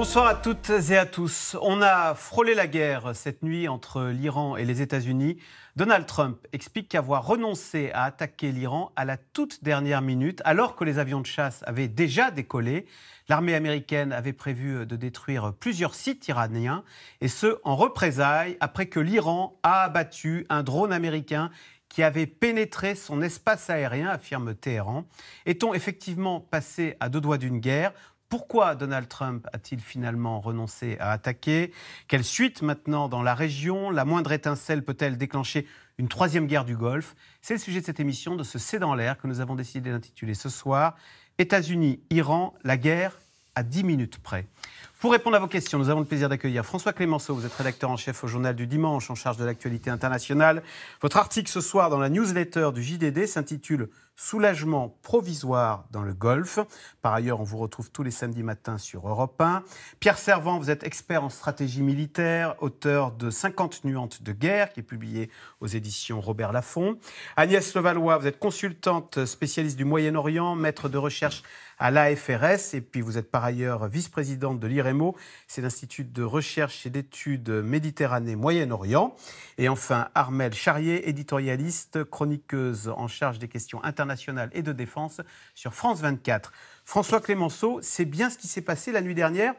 Bonsoir à toutes et à tous. On a frôlé la guerre cette nuit entre l'Iran et les États-Unis. Donald Trump explique qu'avoir renoncé à attaquer l'Iran à la toute dernière minute, alors que les avions de chasse avaient déjà décollé, l'armée américaine avait prévu de détruire plusieurs sites iraniens, et ce, en représailles, après que l'Iran a abattu un drone américain qui avait pénétré son espace aérien, affirme Téhéran. Est-on effectivement passé à deux doigts d'une guerre pourquoi Donald Trump a-t-il finalement renoncé à attaquer Quelle suite maintenant dans la région La moindre étincelle peut-elle déclencher une troisième guerre du Golfe C'est le sujet de cette émission de ce C'est dans l'air que nous avons décidé d'intituler ce soir États-Unis, Iran, la guerre à 10 minutes près. Pour répondre à vos questions, nous avons le plaisir d'accueillir François Clémenceau. Vous êtes rédacteur en chef au journal du dimanche en charge de l'actualité internationale. Votre article ce soir dans la newsletter du JDD s'intitule soulagement provisoire dans le Golfe. Par ailleurs, on vous retrouve tous les samedis matins sur Europe 1. Pierre Servant, vous êtes expert en stratégie militaire, auteur de 50 nuantes de guerre, qui est publié aux éditions Robert Laffont. Agnès Levallois, vous êtes consultante spécialiste du Moyen-Orient, maître de recherche à l'AFRS, et puis vous êtes par ailleurs vice-présidente de l'IREMO, c'est l'Institut de recherche et d'études Méditerranée-Moyen-Orient. Et enfin, Armel Charrier, éditorialiste, chroniqueuse en charge des questions internationales et de défense sur France 24. François Clémenceau, c'est bien ce qui s'est passé la nuit dernière.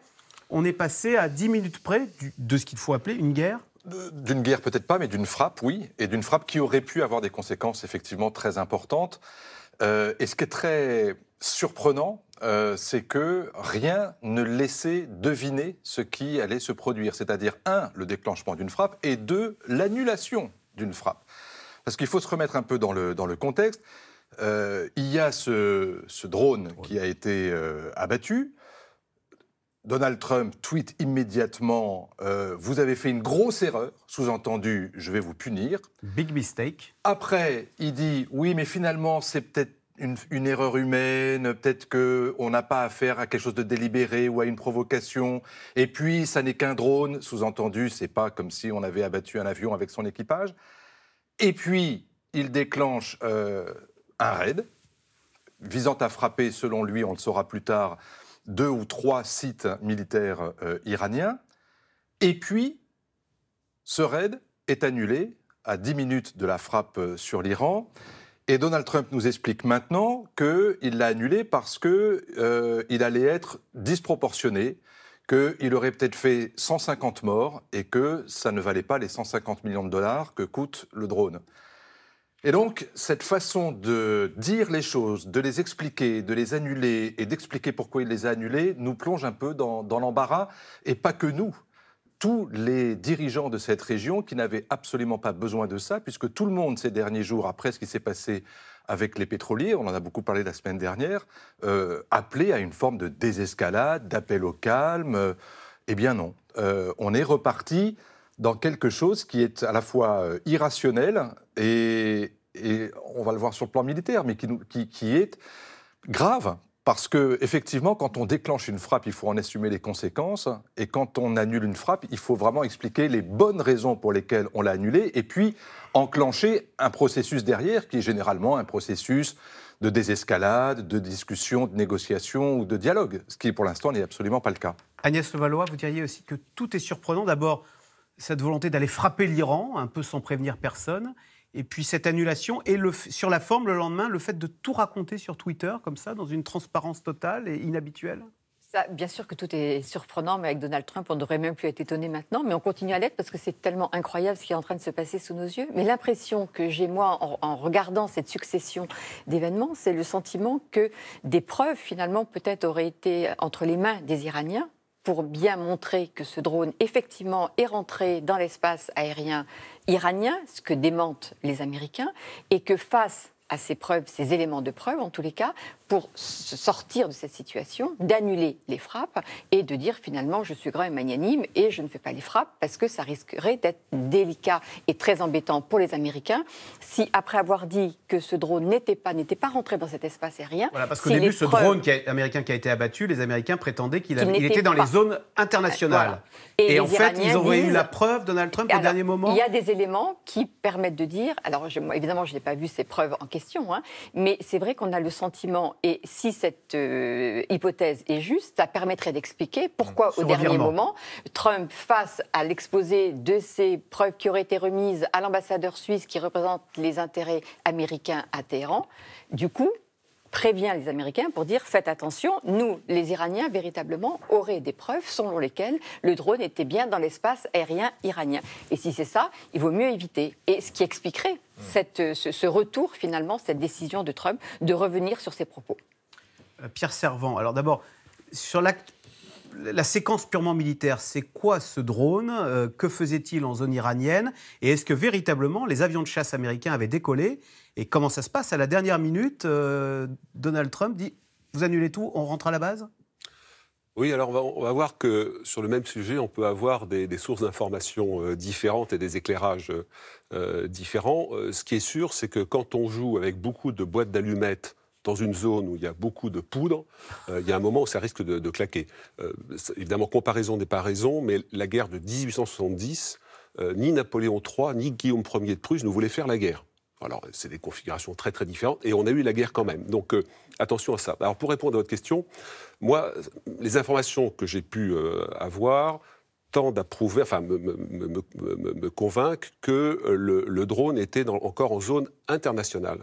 On est passé à 10 minutes près de ce qu'il faut appeler une guerre d'une guerre peut-être pas, mais d'une frappe, oui, et d'une frappe qui aurait pu avoir des conséquences effectivement très importantes. Euh, et ce qui est très surprenant, euh, c'est que rien ne laissait deviner ce qui allait se produire, c'est-à-dire un, le déclenchement d'une frappe, et deux, l'annulation d'une frappe. Parce qu'il faut se remettre un peu dans le, dans le contexte. Euh, il y a ce, drone, qui a été euh, abattu. Donald Trump tweet immédiatement euh, Vous avez fait une grosse erreur, sous-entendu, je vais vous punir. Big mistake. Après, il dit Oui, mais finalement, c'est peut-être une, erreur humaine, peut-être qu'on n'a pas affaire à quelque chose de délibéré ou à une provocation. Et puis, ça n'est qu'un drone, sous-entendu, c'est pas comme si on avait abattu un avion avec son équipage. Et puis, il déclenche un raid visant à frapper, selon lui, on le saura plus tard, deux ou trois sites militaires euh, iraniens. Et puis, ce raid est annulé à 10 minutes de la frappe euh, sur l'Iran. Et Donald Trump nous explique maintenant qu'il l'a annulé parce qu'il euh, allait être disproportionné, qu'il aurait peut-être fait 150 morts et que ça ne valait pas les 150 millions de dollars que coûte le drone. Et donc, cette façon de dire les choses, de les expliquer, de les annuler et d'expliquer pourquoi il les a annulées nous plonge un peu dans, l'embarras, et pas que nous. Tous les dirigeants de cette région qui n'avaient absolument pas besoin de ça, puisque tout le monde ces derniers jours, après ce qui s'est passé avec les pétroliers, on en a beaucoup parlé la semaine dernière, euh, appelé à une forme de désescalade, d'appel au calme. Euh, eh bien non, euh, on est reparti dans quelque chose qui est à la fois euh, irrationnel et, on va le voir sur le plan militaire, mais qui, qui est grave. Parce que effectivement, quand on déclenche une frappe, il faut en assumer les conséquences, et quand on annule une frappe, il faut vraiment expliquer les bonnes raisons pour lesquelles on l'a annulée, et puis enclencher un processus derrière, qui est généralement un processus de désescalade, de discussion, de négociation ou de dialogue, ce qui pour l'instant n'est absolument pas le cas. Agnès Levalois, vous diriez aussi que tout est surprenant. D'abord, cette volonté d'aller frapper l'Iran, un peu sans prévenir personne, et puis cette annulation, et sur la forme, le lendemain, le fait de tout raconter sur Twitter, comme ça, dans une transparence totale et inhabituelle ça, bien sûr que tout est surprenant, mais avec Donald Trump, on ne même plus être étonné maintenant, mais on continue à l'être parce que c'est tellement incroyable ce qui est en train de se passer sous nos yeux. Mais l'impression que j'ai, moi, en, regardant cette succession d'événements, c'est le sentiment que des preuves, finalement, peut-être auraient été entre les mains des Iraniens pour bien montrer que ce drone, effectivement, est rentré dans l'espace aérien iranien, ce que démentent les Américains, et que face à ces preuves, ces éléments de preuve en tous les cas, pour se sortir de cette situation, d'annuler les frappes et de dire finalement je suis grand et magnanime et je ne fais pas les frappes parce que ça risquerait d'être délicat et très embêtant pour les Américains si après avoir dit que ce drone n'était pas n'était pas rentré dans cet espace aérien. Voilà parce qu'au début ce drone américain qui a été abattu, les Américains prétendaient qu'il était, dans les zones internationales. Et, en fait ils auraient eu la preuve Donald Trump au dernier moment. Il y a des éléments qui permettent de dire alors évidemment je n'ai pas vu ces preuves en question, hein, mais c'est vrai qu'on a le sentiment et si cette euh, hypothèse est juste, ça permettrait d'expliquer pourquoi, au dernier moment, Trump, face à l'exposé de ces preuves qui auraient été remises à l'ambassadeur suisse qui représente les intérêts américains à Téhéran, du coup, prévient les Américains pour dire faites attention, nous, les Iraniens, véritablement, auraient des preuves selon lesquelles le drone était bien dans l'espace aérien iranien. Et si c'est ça, il vaut mieux éviter. Et ce qui expliquerait euh, ce, retour, finalement, cette décision de Trump de revenir sur ses propos. Euh, Pierre Servant, alors d'abord, sur la séquence purement militaire, c'est quoi ce drone euh, Que faisait-il en zone iranienne Et est-ce que véritablement les avions de chasse américains avaient décollé et comment ça se passe À la dernière minute, euh, Donald Trump dit Vous annulez tout, on rentre à la base oui, alors on va, voir que sur le même sujet, on peut avoir des, sources d'informations euh, différentes et des éclairages euh, différents. ce qui est sûr, c'est que quand on joue avec beaucoup de boîtes d'allumettes dans une zone où il y a beaucoup de poudre, il y a un moment où ça risque de, claquer. évidemment, comparaison n'est pas raison, mais la guerre de 1870, ni Napoléon III, ni Guillaume Ier de Prusse ne voulaient faire la guerre. Alors, c'est des configurations très très différentes, et on a eu la guerre quand même. Donc, euh, attention à ça. Alors, pour répondre à votre question, moi, les informations que j'ai pu euh, avoir tendent à prouver, enfin, me, me, convaincre que euh, le, drone était encore en zone internationale,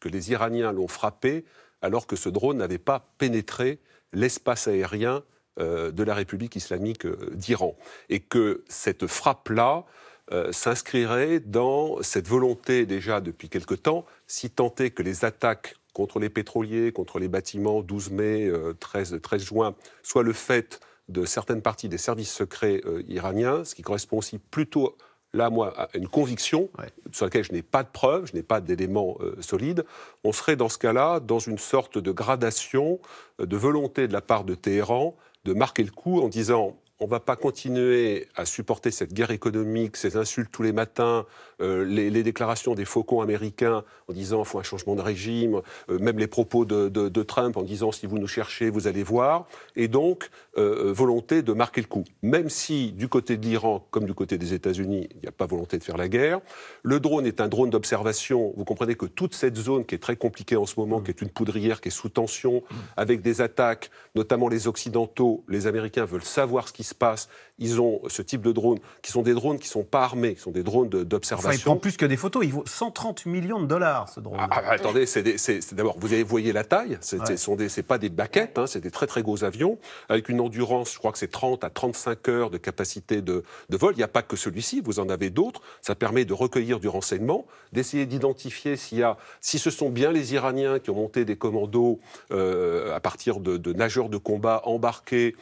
que les Iraniens l'ont frappé alors que ce drone n'avait pas pénétré l'espace aérien de la République islamique d'Iran, et que cette frappe-là euh, s'inscrirait dans cette volonté déjà depuis quelque temps, si tant est que les attaques contre les pétroliers, contre les bâtiments, 12 mai, 13, euh, 13 juin, soient le fait de certaines parties des services secrets euh, iraniens, ce qui correspond aussi plutôt là, moi, à une conviction sur laquelle je n'ai pas de preuves, je n'ai pas d'éléments solides, on serait dans ce cas-là dans une sorte de gradation de volonté de la part de Téhéran de marquer le coup en disant on ne va pas continuer à supporter cette guerre économique, ces insultes tous les matins, euh, les, déclarations des faucons américains en disant il faut un changement de régime, euh, même les propos de, Trump en disant si vous nous cherchez, vous allez voir, et donc euh, volonté de marquer le coup. Même si du côté de l'Iran, comme du côté des États-Unis, il n'y a pas volonté de faire la guerre, le drone est un drone d'observation. Vous comprenez que toute cette zone qui est très compliquée en ce moment, mm. qui est une poudrière, qui est sous tension, avec des attaques, notamment les Occidentaux, les Américains veulent savoir ce qui se passe. Ils ont ce type de drones, qui sont des drones qui ne sont pas armés, qui sont des drones d'observation. ça il plus que des photos, il vaut 130 millions de dollars, ce drone. Ah, ah, attendez, c'est d'abord, vous voyez la taille, ce sont n'est pas des baquettes, hein, c'est des très très gros avions, avec une endurance, je crois que c'est 30 à 35 heures de capacité de, vol. Il n'y a pas que celui-ci, vous en avez d'autres. Ça permet de recueillir du renseignement, d'essayer d'identifier s'il si ce sont bien les Iraniens qui ont monté des commandos euh, à partir de, de nageurs de combat embarqués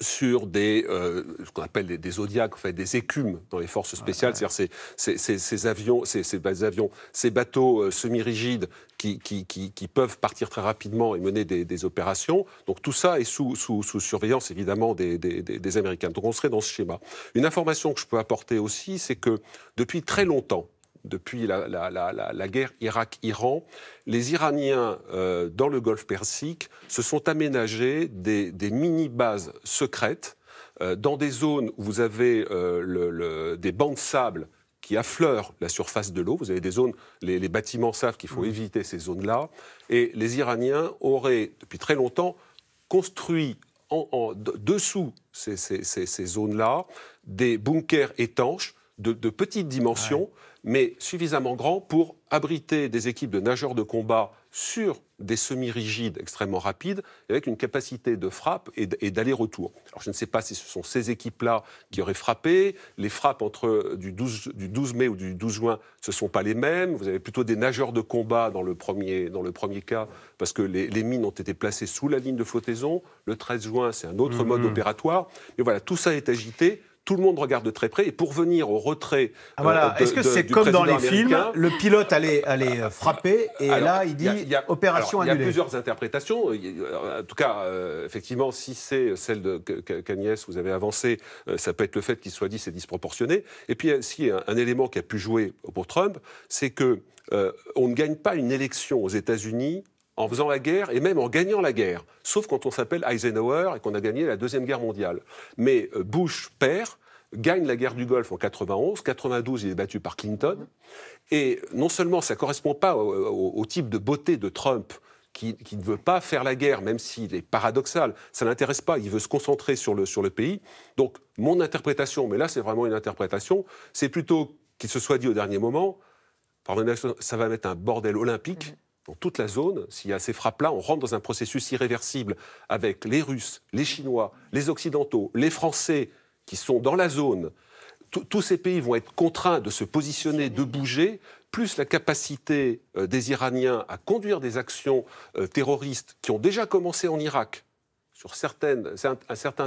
sur des, euh, ce qu'on appelle des, zodiacs, fait, des écumes dans les forces spéciales, c'est-à-dire ces, ces, avions, ces, ces, bateaux euh, semi-rigides qui, peuvent partir très rapidement et mener des, opérations. Donc tout ça est sous, surveillance évidemment des, des Américains. Donc on serait dans ce schéma. Une information que je peux apporter aussi, c'est que depuis très longtemps, depuis la, guerre Irak-Iran, les Iraniens euh, dans le golfe Persique se sont aménagés des, mini-bases secrètes euh, dans des zones où vous avez euh, le, des bancs de sable qui affleurent la surface de l'eau. Vous avez des zones, les, les bâtiments savent qu'il faut mmh. éviter ces zones-là. Et les Iraniens auraient, depuis très longtemps, construit en, dessous ces, ces, zones-là des bunkers étanches de, petites dimensions mais suffisamment grand pour abriter des équipes de nageurs de combat sur des semi-rigides extrêmement rapides, avec une capacité de frappe et d'aller-retour. Alors je ne sais pas si ce sont ces équipes-là qui auraient frappé. Les frappes entre euh, du 12, mai ou du 12 juin, ce ne sont pas les mêmes. Vous avez plutôt des nageurs de combat dans le premier, dans le premier cas, parce que les, mines ont été placées sous la ligne de flottaison. Le 13 juin, c'est un autre mode mmh. opératoire. Mais voilà, tout ça est agité tout le monde regarde de très près. Et pour venir au retrait. Euh, ah, voilà. Est-ce que c'est comme dans les films Le pilote allait, allait euh, frapper et là, il dit opération annulée. Il y a plusieurs interprétations. Euh, en tout cas, effectivement, si c'est celle de qu'Agnès, vous avez avancé, ça peut être le fait qu'il soit dit c'est disproportionné. Et puis, si un, un, élément qui a pu jouer pour Trump, c'est que on ne gagne pas une élection aux États-Unis en faisant la guerre et même en gagnant la guerre, sauf quand on s'appelle Eisenhower et qu'on a gagné la Deuxième Guerre mondiale. Mais euh, Bush perd, gagne la guerre du Golfe en 91, 92 il est battu par Clinton, et non seulement ça ne correspond pas au, type de beauté de Trump, qui, ne veut pas faire la guerre, même s'il est paradoxal. Ça l'intéresse pas, il veut se concentrer sur le, sur le pays. Donc, mon interprétation, mais là c'est vraiment une interprétation, c'est plutôt qu'il se soit dit au dernier moment, ça va mettre un bordel olympique, dans toute la zone, s'il y a ces frappes-là, on rentre dans un processus irréversible avec les Russes, les Chinois, les Occidentaux, les Français qui sont dans la zone. Tous ces pays vont être contraints de se positionner, de bouger, plus la capacité euh, des Iraniens à conduire des actions euh, terroristes qui ont déjà commencé en Irak sur certains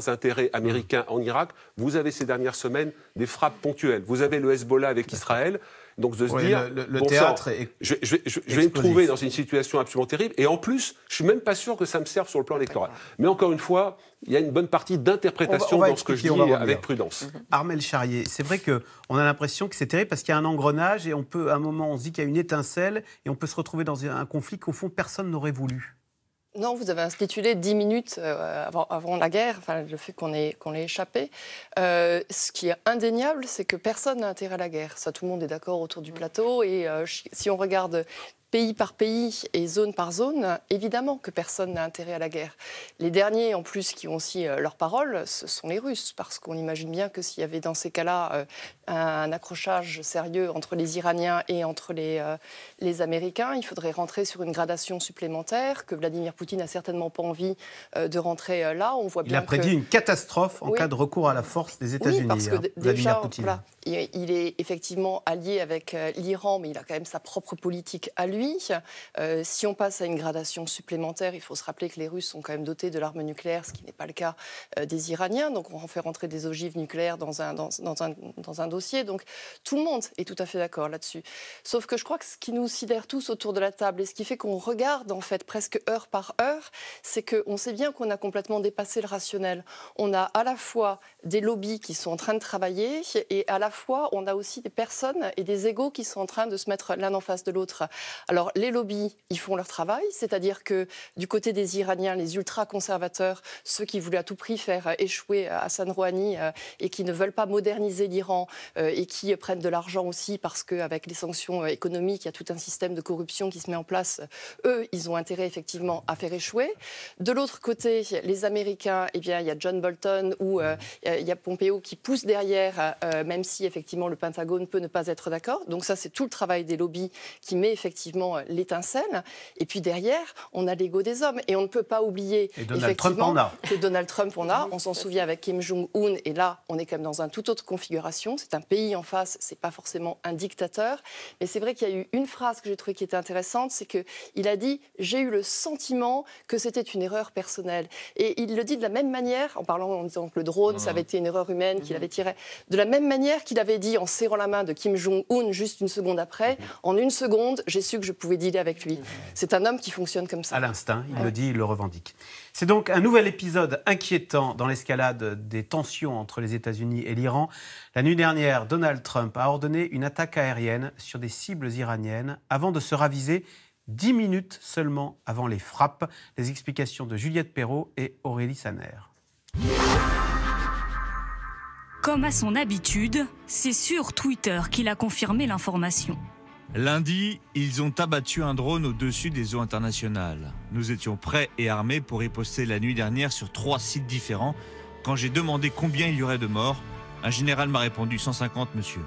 intérêts américains en Irak. Vous avez ces dernières semaines des frappes ponctuelles. Vous avez le Hezbollah avec Israël. Donc de se dire, le, théâtre je, vais me trouver dans une situation absolument terrible. Et en plus, je ne suis même pas sûr que ça me serve sur le plan électoral. Mais encore une fois, il y a une bonne partie d'interprétation dans ce que je dis avec prudence. Mhm. Armel Charrier, c'est vrai qu'on a l'impression que c'est terrible parce qu'il y a un engrenage et on peut, à un moment, on se dit qu'il y a une étincelle et on peut se retrouver dans un conflit qu'au fond, personne n'aurait voulu. Non, vous avez intitulé 10 minutes euh, avant, la guerre, enfin, le fait qu'on ait, échappé. Euh, ce qui est indéniable, c'est que personne n'a intérêt à la guerre. Ça, tout le monde est d'accord autour du mm. plateau. Et euh, si on regarde pays par pays et zone par zone, évidemment que personne n'a intérêt à la guerre. Les derniers, en plus, qui ont aussi euh, leur parole, ce sont les Russes, parce qu'on imagine bien que s'il y avait dans ces cas-là euh, un accrochage sérieux entre les Iraniens et entre les, euh, les Américains, il faudrait rentrer sur une gradation supplémentaire, que Vladimir Poutine n'a certainement pas envie de rentrer là. On voit il a prédit une catastrophe en cas de recours à la force des États-Unis. Oui, parce que hein, il est effectivement allié avec l'Iran, mais il a quand même sa propre politique à lui euh, si on passe à une gradation supplémentaire, il faut se rappeler que les Russes sont quand même dotés de l'arme nucléaire, ce qui n'est pas le cas euh, des Iraniens. Donc on fait rentrer des ogives nucléaires dans un, dans, un, dans un dossier. Donc tout le monde est tout à fait d'accord là-dessus. Sauf que je crois que ce qui nous sidère tous autour de la table et ce qui fait qu'on regarde en fait presque heure par heure, c'est qu'on sait bien qu'on a complètement dépassé le rationnel. On a à la fois des lobbies qui sont en train de travailler et à la fois on a aussi des personnes et des égaux qui sont en train de se mettre l'un en face de l'autre. Alors les lobbies, ils font leur travail, c'est-à-dire que du côté des Iraniens, les ultra-conservateurs, ceux qui voulaient à tout prix faire euh, échouer euh, Hassan Rouhani euh, et qui ne veulent pas moderniser l'Iran et qui prennent de l'argent aussi parce qu'avec les sanctions économiques, il y a tout un système de corruption qui se met en place, eux, ils ont intérêt effectivement à faire échouer. De l'autre côté, les Américains, eh bien, il y a John Bolton ou il y a Pompeo qui poussent derrière, même si effectivement le Pentagone peut ne pas être d'accord. Donc ça, c'est tout le travail des lobbies qui met effectivement euh, l'étincelle. Et puis derrière, on a l'ego des hommes. Et on ne peut pas oublier que Donald Trump on a. On s'en souvient avec Kim Jong-un. Et là, on est quand même dans un tout autre configuration. C'est un pays en face. C'est pas forcément un dictateur. Mais c'est vrai qu'il y a eu une phrase que j'ai trouvé qui était intéressante. C'est qu'il a dit J'ai eu le sentiment que c'était une erreur personnelle. Et il le dit de la même manière, en parlant en disant que le drone, ça avait mm. été une erreur humaine, qu'il mm-hmm. avait tiré. De la même manière qu'il avait dit en serrant la main de Kim Jong-un juste une seconde après, mm-hmm. en une seconde, j'ai su que je pouvais dealer avec lui. Mhm. C'est un homme qui fonctionne comme ça. À l'instinct, il me le dit, il le revendique. C'est donc un nouvel épisode inquiétant dans l'escalade des tensions entre les États-Unis et l'Iran. La nuit dernière, Donald Trump a ordonné une attaque aérienne sur des cibles iraniennes avant de se raviser dix minutes seulement avant les frappes. Les explications de Juliette Perrault et Aurélie Saner. Comme à son habitude, c'est sur Twitter qu'il a confirmé l'information. Lundi, ils ont abattu un drone au-dessus des eaux internationales. Nous étions prêts et armés pour y poster la nuit dernière sur trois sites différents. Quand j'ai demandé combien il y aurait de morts, un général m'a répondu 150, monsieur.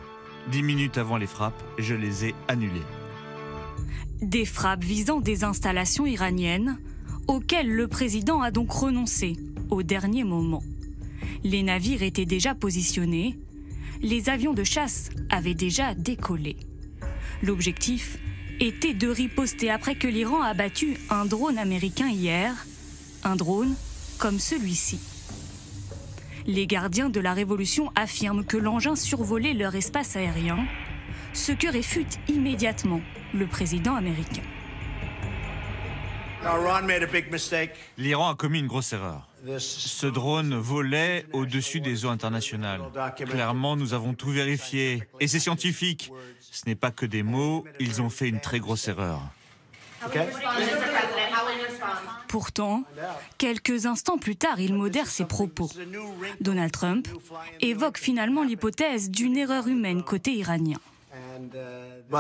Dix minutes avant les frappes, je les ai annulées. Des frappes visant des installations iraniennes, auxquelles le président a donc renoncé au dernier moment. Les navires étaient déjà positionnés, les avions de chasse avaient déjà décollé. L'objectif était de riposter après que l'Iran a battu un drone américain hier, un drone comme celui-ci. Les gardiens de la révolution affirment que l'engin survolait leur espace aérien, ce que réfute immédiatement le président américain. L'Iran a commis une grosse erreur. Ce drone volait au-dessus des eaux internationales. Clairement, nous avons tout vérifié, et c'est scientifique. Ce n'est pas que des mots, ils ont fait une très grosse erreur. Pourtant, quelques instants plus tard, il modère ses propos. Donald Trump évoque finalement l'hypothèse d'une erreur humaine côté iranien. Uh,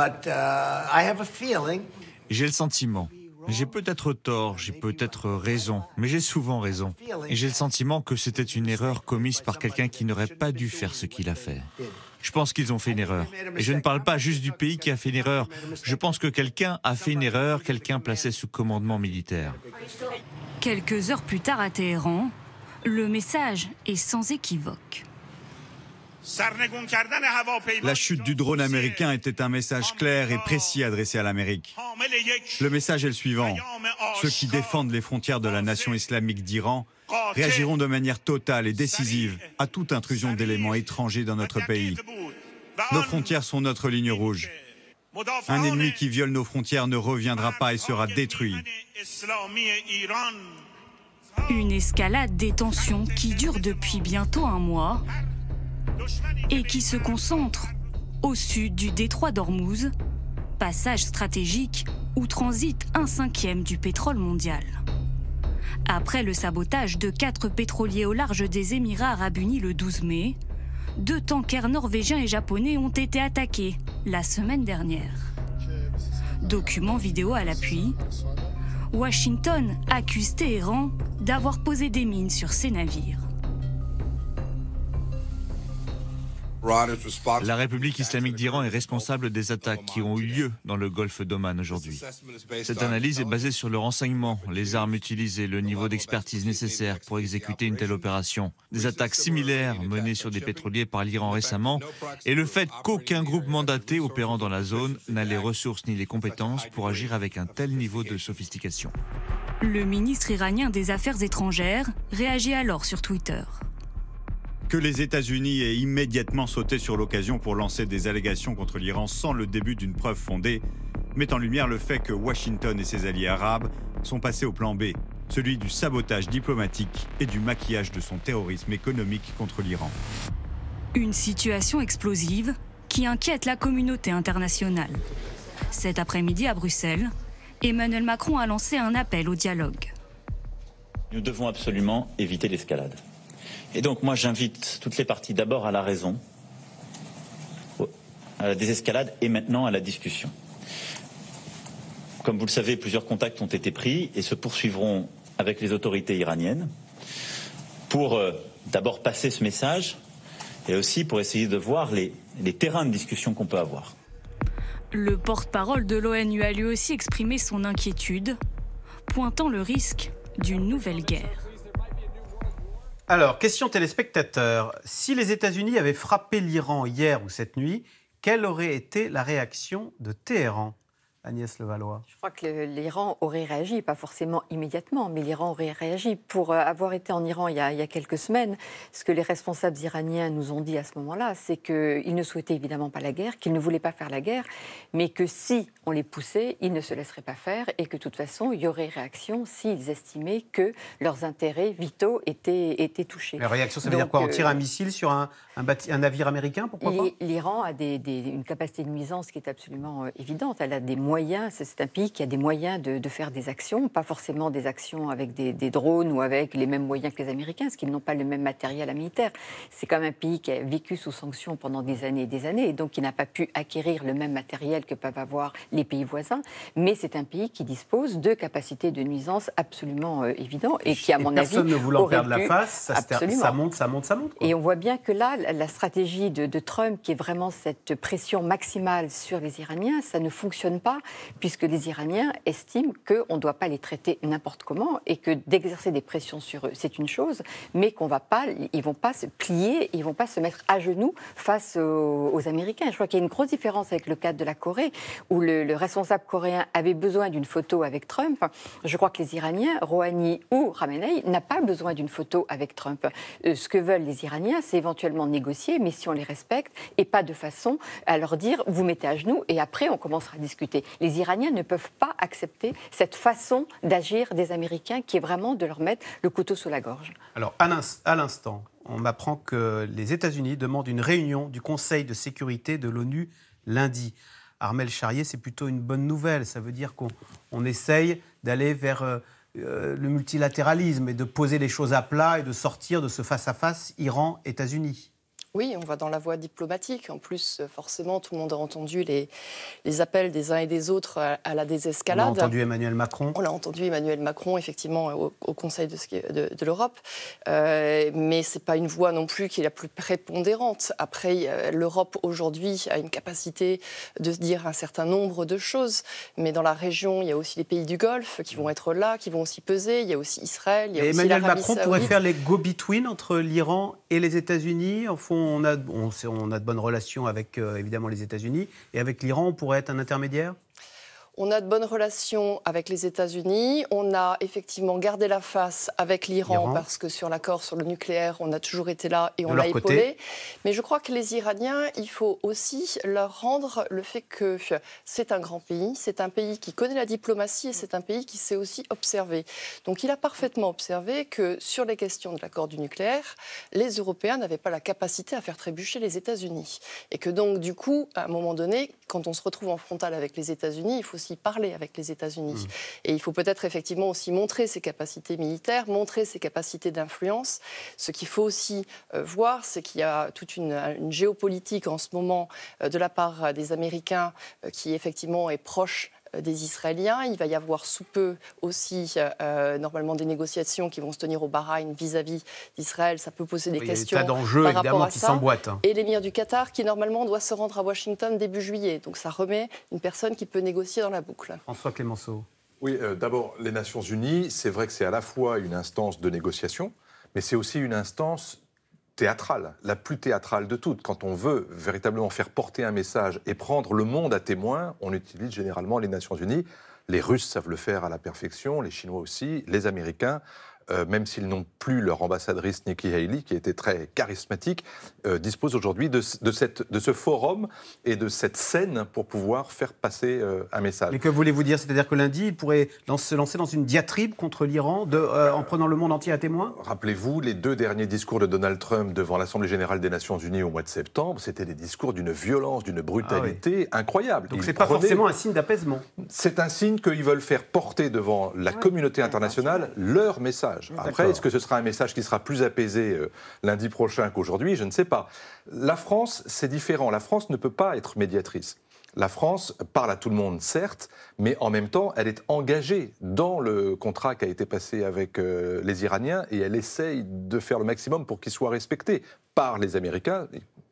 j'ai le sentiment. J'ai peut-être tort, j'ai peut-être raison, mais j'ai souvent raison. Et j'ai le sentiment que c'était une erreur commise par quelqu'un qui n'aurait pas dû faire ce qu'il a fait. Je pense qu'ils ont fait une erreur. Et je ne parle pas juste du pays qui a fait une erreur. Je pense que quelqu'un a fait une erreur, quelqu'un placé sous commandement militaire. Quelques heures plus tard à Téhéran, le message est sans équivoque. La chute du drone américain était un message clair et précis adressé à l'Amérique. Le message est le suivant. Ceux qui défendent les frontières de la nation islamique d'Iran réagirons de manière totale et décisive à toute intrusion d'éléments étrangers dans notre pays. Nos frontières sont notre ligne rouge. Un ennemi qui viole nos frontières ne reviendra pas et sera détruit. Une escalade des tensions qui dure depuis bientôt un mois et qui se concentre au sud du détroit d'Ormuz, passage stratégique où transite un cinquième du pétrole mondial. Après le sabotage de quatre pétroliers au large des Émirats arabes unis le 12 mai, deux tankers norvégiens et japonais ont été attaqués la semaine dernière. Document vidéo à l'appui, Washington accuse Téhéran d'avoir posé des mines sur ses navires. La République islamique d'Iran est responsable des attaques qui ont eu lieu dans le golfe d'Oman aujourd'hui. Cette analyse est basée sur le renseignement, les armes utilisées, le niveau d'expertise nécessaire pour exécuter une telle opération, des attaques similaires menées sur des pétroliers par l'Iran récemment, et le fait qu'aucun groupe mandaté opérant dans la zone n'a les ressources ni les compétences pour agir avec un tel niveau de sophistication. Le ministre iranien des Affaires étrangères réagit alors sur Twitter que les États-Unis aient immédiatement sauté sur l'occasion pour lancer des allégations contre l'Iran sans le début d'une preuve fondée met en lumière le fait que Washington et ses alliés arabes sont passés au plan B, celui du sabotage diplomatique et du maquillage de son terrorisme économique contre l'Iran. Une situation explosive qui inquiète la communauté internationale. Cet après-midi à Bruxelles, Emmanuel Macron a lancé un appel au dialogue. Nous devons absolument éviter l'escalade. Et donc moi j'invite toutes les parties d'abord à la raison, à la désescalade et maintenant à la discussion. Comme vous le savez, plusieurs contacts ont été pris et se poursuivront avec les autorités iraniennes pour euh, d'abord passer ce message et aussi pour essayer de voir les, les terrains de discussion qu'on peut avoir. Le porte-parole de l'ONU a lui aussi exprimé son inquiétude, pointant le risque d'une nouvelle guerre. Alors, question téléspectateur. Si les États-Unis avaient frappé l'Iran hier ou cette nuit, quelle aurait été la réaction de Téhéran Agnès Levallois Je crois que l'Iran aurait réagi, pas forcément immédiatement, mais l'Iran aurait réagi. Pour euh, avoir été en Iran il y, a, quelques semaines, ce que les responsables iraniens nous ont dit à ce moment-là, c'est qu'ils ne souhaitaient évidemment pas la guerre, qu'ils ne voulaient pas faire la guerre, mais que si on les poussait, ils ne se laisseraient pas faire et que de toute façon, il y aurait réaction s'ils estimaient que leurs intérêts vitaux étaient, étaient touchés. La réaction, ça veut dire quoi On euh, tire un missile sur un, navire américain Pourquoi pas L'Iran a une capacité de nuisance qui est absolument euh, évidente. Elle a des c'est un pays qui a des moyens de, faire des actions, pas forcément des actions avec des, drones ou avec les mêmes moyens que les Américains, parce qu'ils n'ont pas le même matériel militaire. C'est comme un pays qui a vécu sous sanctions pendant des années et des années, et donc qui n'a pas pu acquérir le même matériel que peuvent avoir les pays voisins. Mais c'est un pays qui dispose de capacités de nuisance absolument euh, évidentes, et qui, à et mon personne ne voulant perdre la face, ça, monte, ça monte, ça monte. Et on voit bien que là, la stratégie de Trump, qui est vraiment cette pression maximale sur les Iraniens, ça ne fonctionne pas puisque les Iraniens estiment qu'on ne doit pas les traiter n'importe comment et que d'exercer des pressions sur eux, c'est une chose, mais qu'on va pas, ils vont pas se plier, ils vont pas se mettre à genoux face aux, Américains. Je crois qu'il y a une grosse différence avec le cadre de la Corée, où le, responsable coréen avait besoin d'une photo avec Trump. Je crois que les Iraniens, Rouhani ou Ramenei, n'ont pas besoin d'une photo avec Trump. Euh, ce que veulent les Iraniens, c'est éventuellement négocier, mais si on les respecte, et pas de façon à leur dire vous mettez à genoux et après on commencera à discuter les Iraniens ne peuvent pas accepter cette façon d'agir des Américains qui est vraiment de leur mettre le couteau sous la gorge. Alors, à l'instant, on m'apprend que les États-Unis demandent une réunion du Conseil de sécurité de l'ONU lundi. Armel Charrier, c'est plutôt une bonne nouvelle. Ça veut dire qu'on essaye d'aller vers euh, euh, le multilatéralisme et de poser les choses à plat et de sortir de ce face-à-face Iran-États-Unis. Oui, on va dans la voie diplomatique. En plus, euh, forcément, tout le monde a entendu les, appels des uns et des autres à, la désescalade. On a entendu Emmanuel Macron. On a entendu Emmanuel Macron, effectivement, au, Conseil de, l'Europe. Euh, mais ce n'est pas une voie non plus qui est la plus prépondérante. Après, l'Europe, aujourd'hui, a une capacité de dire un certain nombre de choses. Mais dans la région, il y a aussi les pays du Golfe qui vont être là, qui vont aussi peser. Il y a aussi Israël. Emmanuel Macron pourrait faire les go-between entre l'Iran et les États-Unis en fond on a, de bonnes relations avec euh, évidemment les États-Unis et avec l'Iran, on pourrait être un intermédiaire on a de bonnes relations avec les États-Unis. On a effectivement gardé la face avec l'Iran parce que sur l'accord sur le nucléaire, on a toujours été là et on l'a épaulé. Mais je crois que les Iraniens, il faut aussi leur rendre le fait que c'est un grand pays, c'est un pays qui connaît la diplomatie et c'est un pays qui sait aussi observer. Donc il a parfaitement observé que sur les questions de l'accord du nucléaire, les Européens n'avaient pas la capacité à faire trébucher les États-Unis. Et que donc, du coup, à un moment donné, quand on se retrouve en frontal avec les États-Unis, il faut parler avec les États-Unis. Mmh. Et il faut peut-être effectivement aussi montrer ses capacités militaires, montrer ses capacités d'influence. Ce qu'il faut aussi euh, voir, c'est qu'il y a toute une, géopolitique en ce moment euh, de la part euh, des Américains qui effectivement est proche euh, des Israéliens. Il va y avoir sous peu aussi euh, euh, normalement des négociations qui vont se tenir au Bahreïn vis-à-vis d'Israël. Ça peut poser des questions. Il y a des tas d'enjeux évidemment hein. Et l'émir du Qatar qui normalement doit se rendre à Washington début juillet. Donc ça remet une personne qui peut négocier dans la boucle. François Clémenceau. Oui, d'abord les Nations Unies, c'est vrai que c'est à la fois une instance de négociation, mais c'est aussi une instance théâtrale, la plus théâtrale de toutes. Quand on veut véritablement faire porter un message et prendre le monde à témoin, on utilise généralement les Nations Unies. Les Russes savent le faire à la perfection, les Chinois aussi, les Américains. Euh, même s'ils n'ont plus leur ambassadrice Nikki Haley, qui était très charismatique, euh, disposent aujourd'hui de, cette, de ce forum et de cette scène pour pouvoir faire passer euh, un message. Mais que voulez-vous dire C'est-à-dire que lundi, ils pourraient se lancer dans une diatribe contre l'Iran euh, en prenant le monde entier à témoin Rappelez-vous, les deux derniers discours de Donald Trump devant l'Assemblée générale des Nations Unies au mois de septembre, c'était des discours d'une violence, d'une brutalité ah incroyable. Donc c'est pas forcément un signe d'apaisement. C'est un signe qu'ils veulent faire porter devant la communauté internationale leur message. Après, est-ce que ce sera un message qui sera plus apaisé euh, lundi prochain qu'aujourd'hui Je ne sais pas. La France, c'est différent. La France ne peut pas être médiatrice. La France parle à tout le monde, certes, mais en même temps, elle est engagée dans le contrat qui a été passé avec euh, les Iraniens et elle essaye de faire le maximum pour qu'il soit respecté par les Américains,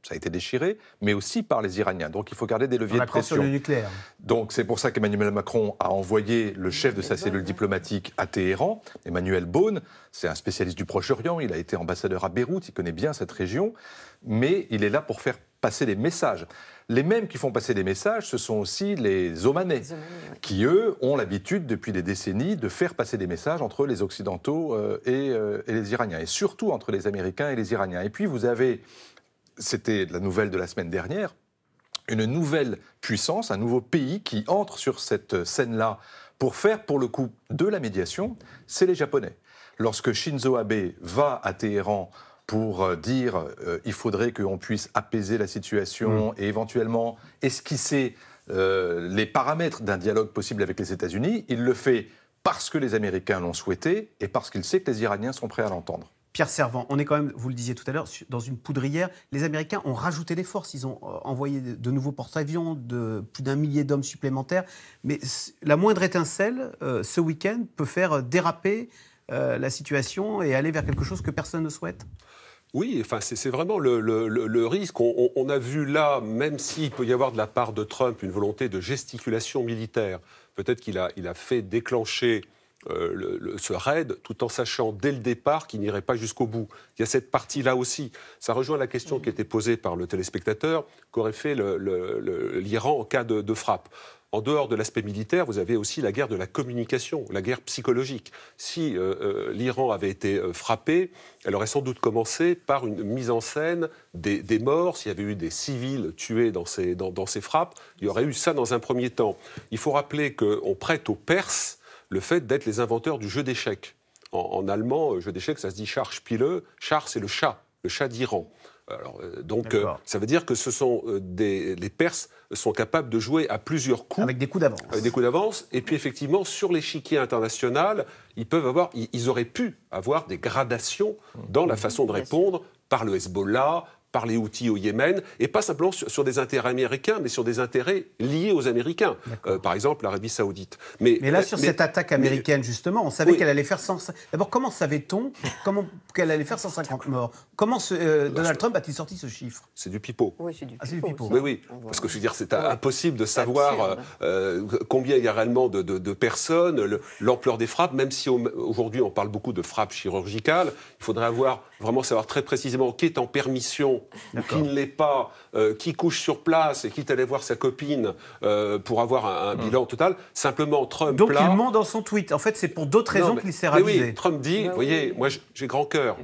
ça a été déchiré, mais aussi par les Iraniens. Donc il faut garder des leviers de pression. Sur le nucléaire. Donc c'est pour ça qu'Emmanuel Macron a envoyé le chef de sa cellule diplomatique à Téhéran, Emmanuel Beaune. C'est un spécialiste du Proche-Orient, il a été ambassadeur à Beyrouth, il connaît bien cette région, mais il est là pour faire passer des messages. Les mêmes qui font passer des messages, ce sont aussi les Omanais, qui, eux, ont l'habitude depuis des décennies de faire passer des messages entre les Occidentaux euh, et, euh, et, les Iraniens, et surtout entre les Américains et les Iraniens. Et puis, vous avez c'était la nouvelle de la semaine dernière, une nouvelle puissance, un nouveau pays qui entre sur cette scène-là pour faire, pour le coup, de la médiation, c'est les Japonais. Lorsque Shinzo Abe va à Téhéran pour euh, dire qu'il euh, il faudrait qu'on puisse apaiser la situation mm. et éventuellement esquisser euh, les paramètres d'un dialogue possible avec les États-Unis, il le fait parce que les Américains l'ont souhaité et parce qu'il sait que les Iraniens sont prêts à l'entendre. Pierre Servant, on est quand même, vous le disiez tout à l'heure, dans une poudrière. Les Américains ont rajouté des forces, ils ont euh, envoyé de nouveaux porte-avions, de plus d'un millier d'hommes supplémentaires. Mais la moindre étincelle, euh, ce week-end, peut faire euh, déraper la situation et aller vers quelque chose que personne ne souhaite. Oui, enfin, c'est vraiment le, risque. On, a vu là, même s'il peut y avoir de la part de Trump une volonté de gesticulation militaire, peut-être qu'il a, il a fait déclencher euh, le, ce raid tout en sachant dès le départ qu'il n'irait pas jusqu'au bout. Il y a cette partie-là aussi. Ça rejoint la question qui était posée par le téléspectateur qu'aurait fait l'Iran en cas de, frappe. En dehors de l'aspect militaire, vous avez aussi la guerre de la communication, la guerre psychologique. Si euh, euh, l'Iran avait été frappé, elle aurait sans doute commencé par une mise en scène des, morts. S'il y avait eu des civils tués dans ces, dans ces frappes, il y aurait eu ça dans un premier temps. Il faut rappeler qu'on prête aux Perses le fait d'être les inventeurs du jeu d'échecs. En, allemand, euh, jeu d'échecs, ça se dit spiele »,« Schach, c'est le chat, le chat d'Iran. Euh, donc, euh, ça veut dire que ce sont des, les Perses sont capables de jouer à plusieurs coups. Avec des coups d'avance. Avec des coups d'avance. Et puis, effectivement, sur l'échiquier international, ils peuvent avoir, ils, auraient pu avoir des gradations dans la façon de répondre par le Hezbollah, par les outils au Yémen, et pas simplement sur, des intérêts américains, mais sur des intérêts liés aux Américains, euh, par exemple l'Arabie saoudite. Mais, mais là, euh, sur cette attaque américaine, justement, on savait qu'elle allait faire sens D'abord, comment savait-on qu'elle allait faire 150 morts Comment euh, Donald Trump a-t-il sorti ce chiffre C'est du pipeau. Oui, c'est du ah, pipeau. Oui, oui, parce que je veux dire, c'est impossible de savoir combien il y a réellement de, de personnes, l'ampleur des frappes, même si aujourd'hui on parle beaucoup de frappes chirurgicales, il faudrait avoir vraiment savoir très précisément qui est en permission, qui ne l'est pas, euh, qui couche sur place et qui est allé voir sa copine euh, pour avoir un, hmm. bilan total. Simplement, Trump. Donc il ment dans son tweet. En fait, c'est pour d'autres raisons qu'il s'est ravisé. Oui, Trump dit, bah vous voyez, moi j'ai grand cœur.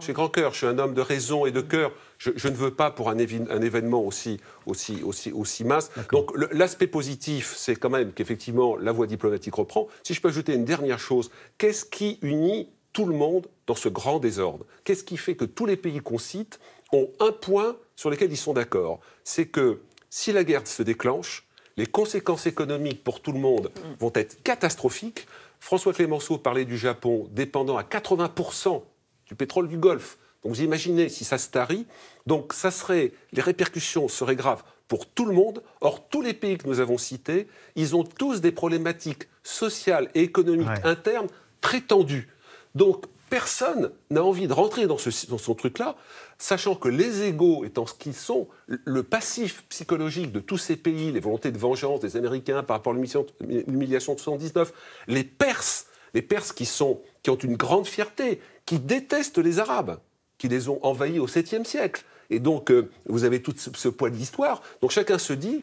J'ai grand cœur, je suis un homme de raison et de cœur. Je, ne veux pas pour un, événement aussi, aussi, aussi, aussi mince. Donc l'aspect positif, c'est quand même qu'effectivement la voie diplomatique reprend. Si je peux ajouter une dernière chose, qu'est-ce qui unit tout le monde dans ce grand désordre Qu'est-ce qui fait que tous les pays qu'on cite ont un point sur lequel ils sont d'accord C'est que si la guerre se déclenche, les conséquences économiques pour tout le monde vont être catastrophiques. François Clémenceau parlait du Japon dépendant à 80% du pétrole du Golfe. Donc vous imaginez si ça se tarit. Donc ça serait, les répercussions seraient graves pour tout le monde. Or, tous les pays que nous avons cités, ils ont tous des problématiques sociales et économiques internes très tendues. Donc Personne n'a envie de rentrer dans, ce, son truc-là, sachant que les égaux étant ce qu'ils sont, le passif psychologique de tous ces pays, les volontés de vengeance des Américains par rapport à l'humiliation de 79, les Perses, les Perses qui, sont, qui ont une grande fierté, qui détestent les Arabes, qui les ont envahis au 7e siècle. Et donc, euh, vous avez tout ce, poids de l'histoire. Donc chacun se dit,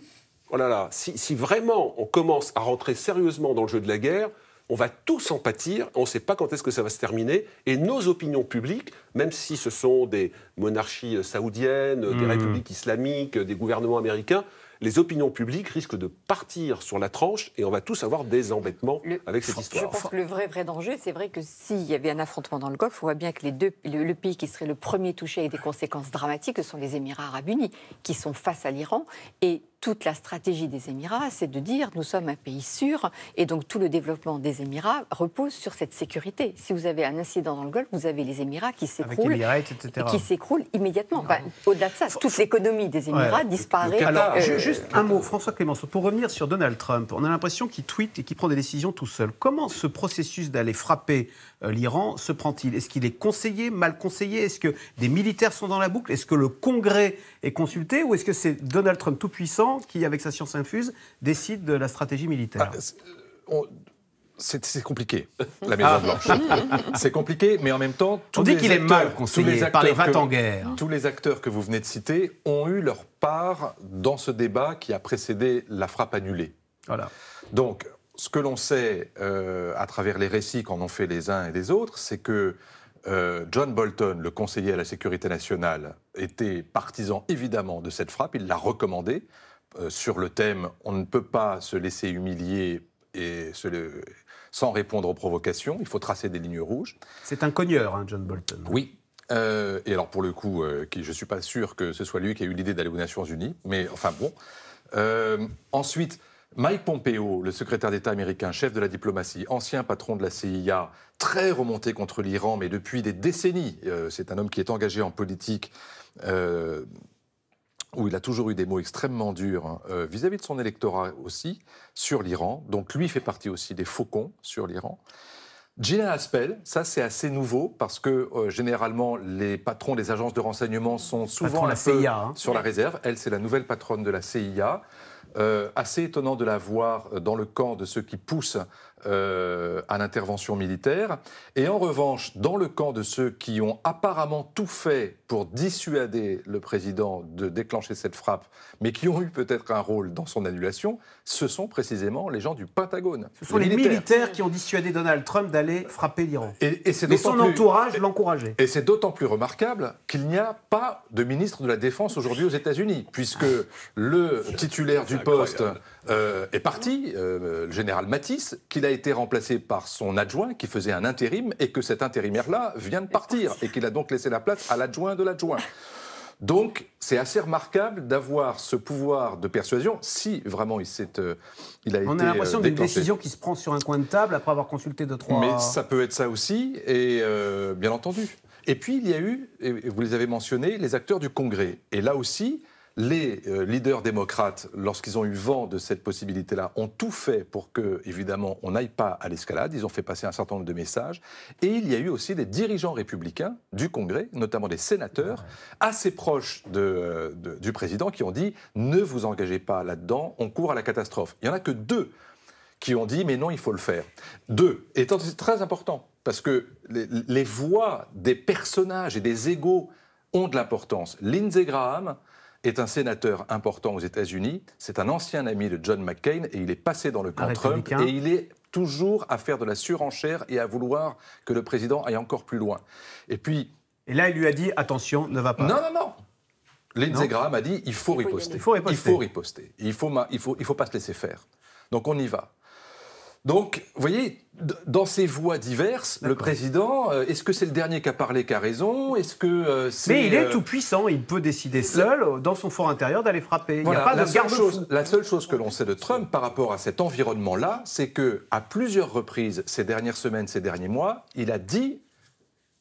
oh si vraiment on commence à rentrer sérieusement dans le jeu de la guerre, on va tous en pâtir, on ne sait pas quand est-ce que ça va se terminer, et nos opinions publiques, même si ce sont des monarchies euh, saoudiennes, euh, des hmm. républiques islamiques, euh, des gouvernements américains, les opinions publiques risquent de partir sur la tranche et on va tous avoir des embêtements avec cette histoire. Je pense que le vrai, vrai danger, c'est vrai que s'il y avait un affrontement dans le Golfe, on voit bien que les deux, le, pays qui serait le premier touché avec des conséquences dramatiques, ce sont les Émirats arabes unis, qui sont face à l'Iran. Et toute la stratégie des Émirats, c'est de dire nous sommes un pays sûr et donc tout le développement des Émirats repose sur cette sécurité. Si vous avez un incident dans le Golfe, vous avez les Émirats qui s'écroulent, qui immédiatement. Au-delà de ça, toute l'économie des Émirats disparaît. Alors, euh, juste un mot, François Clémenceau, pour revenir sur Donald Trump, on a l'impression qu'il tweet et qu'il prend des décisions tout seul. Comment ce processus d'aller frapper euh, l'Iran se prend-il Est-ce qu'il est conseillé, mal conseillé Est-ce que des militaires sont dans la boucle Est-ce que le Congrès est consulté Ou est-ce que c'est Donald Trump tout puissant qui, avec sa science infuse, décide de la stratégie militaire ah, euh, C'est compliqué, la Maison ah. Blanche. c'est compliqué, mais en même temps, tous on dit qu'il est mal conseillé les 20 en guerre. Tous les acteurs que vous venez de citer ont eu leur part dans ce débat qui a précédé la frappe annulée. Voilà. Donc, ce que l'on sait euh, à travers les récits qu'en ont fait les uns et les autres, c'est que euh, John Bolton, le conseiller à la sécurité nationale, était partisan évidemment de cette frappe. Il l'a recommandé euh, sur le thème on ne peut pas se laisser humilier et sans répondre aux provocations. Il faut tracer des lignes rouges. C'est un cogneur, hein, John Bolton. Oui, et alors, pour le coup, je ne suis pas sûr que ce soit lui qui a eu l'idée d'aller aux Nations Unies, mais enfin bon. ensuite, Mike Pompeo, le secrétaire d'État américain, chef de la diplomatie, ancien patron de la CIA, très remonté contre l'Iran, mais depuis des décennies, euh, c'est un homme qui est engagé en politique. Euh, où il a toujours eu des mots extrêmement durs hein, euh, vis-à-vis de son électorat aussi, sur l'Iran. Donc lui fait partie aussi des faucons sur l'Iran. Gina Aspel, ça c'est assez nouveau parce que généralement les patrons des agences de renseignement sont souvent un hein. sur la réserve. Elle, c'est la nouvelle patronne de la CIA. Euh, assez étonnant de la voir euh, dans le camp de ceux qui poussent euh, à l'intervention militaire. Et en revanche, dans le camp de ceux qui ont apparemment tout fait pour dissuader le président de déclencher cette frappe, mais qui ont eu peut-être un rôle dans son annulation, ce sont précisément les gens du Pentagone. Ce sont les, militaires. qui ont dissuadé Donald Trump d'aller frapper l'Iran. Et, son entourage l'encourageait. Et c'est d'autant plus remarquable qu'il n'y a pas de ministre de la Défense aujourd'hui aux États-Unis, puisque le titulaire du poste... Euh, est parti, euh, le général Matisse, qu'il a été remplacé par son adjoint qui faisait un intérim et que cet intérimaire-là vient de partir et qu'il a donc laissé la place à l'adjoint de l'adjoint. Donc, c'est assez remarquable d'avoir ce pouvoir de persuasion si vraiment il s'est. Euh, il a On a l'impression d'une décision qui se prend sur un coin de table après avoir consulté deux, trois. Mais ça peut être ça aussi, et bien entendu. Et puis, il y a eu, et vous les avez mentionnés, les acteurs du Congrès. Et là aussi, les euh, leaders démocrates, lorsqu'ils ont eu vent de cette possibilité-là, ont tout fait pour que, évidemment, on n'aille pas à l'escalade. Ils ont fait passer un certain nombre de messages. Et il y a eu aussi des dirigeants républicains du Congrès, notamment des sénateurs, assez proches euh, du président, qui ont dit ne vous engagez pas là-dedans, on court à la catastrophe. Il n'y en a que deux qui ont dit mais non, il faut le faire. Deux, et c'est très important, parce que les, voix des personnages et des égaux ont de l'importance. Lindsey Graham, est un sénateur important aux États-Unis. C'est un ancien ami de John McCain et il est passé dans le camp Trump et il est toujours à faire de la surenchère et à vouloir que le président aille encore plus loin. Et puis. Et là, il lui a dit attention, ne va pas. Non, non, non. Lindsey Graham a dit il faut, riposter. Il faut riposter. Il faut Il faut, il faut, il faut pas se laisser faire. Donc on y va. Donc, vous voyez, dans ces voix diverses, le président, euh, est-ce que c'est le dernier qui a parlé qui a raison Est-ce que euh, Mais il est euh, tout puissant, il peut décider seul, dans son fort intérieur, d'aller frapper. il n'y a pas la de seule chose, La seule chose que l'on sait de Trump par rapport à cet environnement-là, c'est que à plusieurs reprises ces dernières semaines, ces derniers mois, il a dit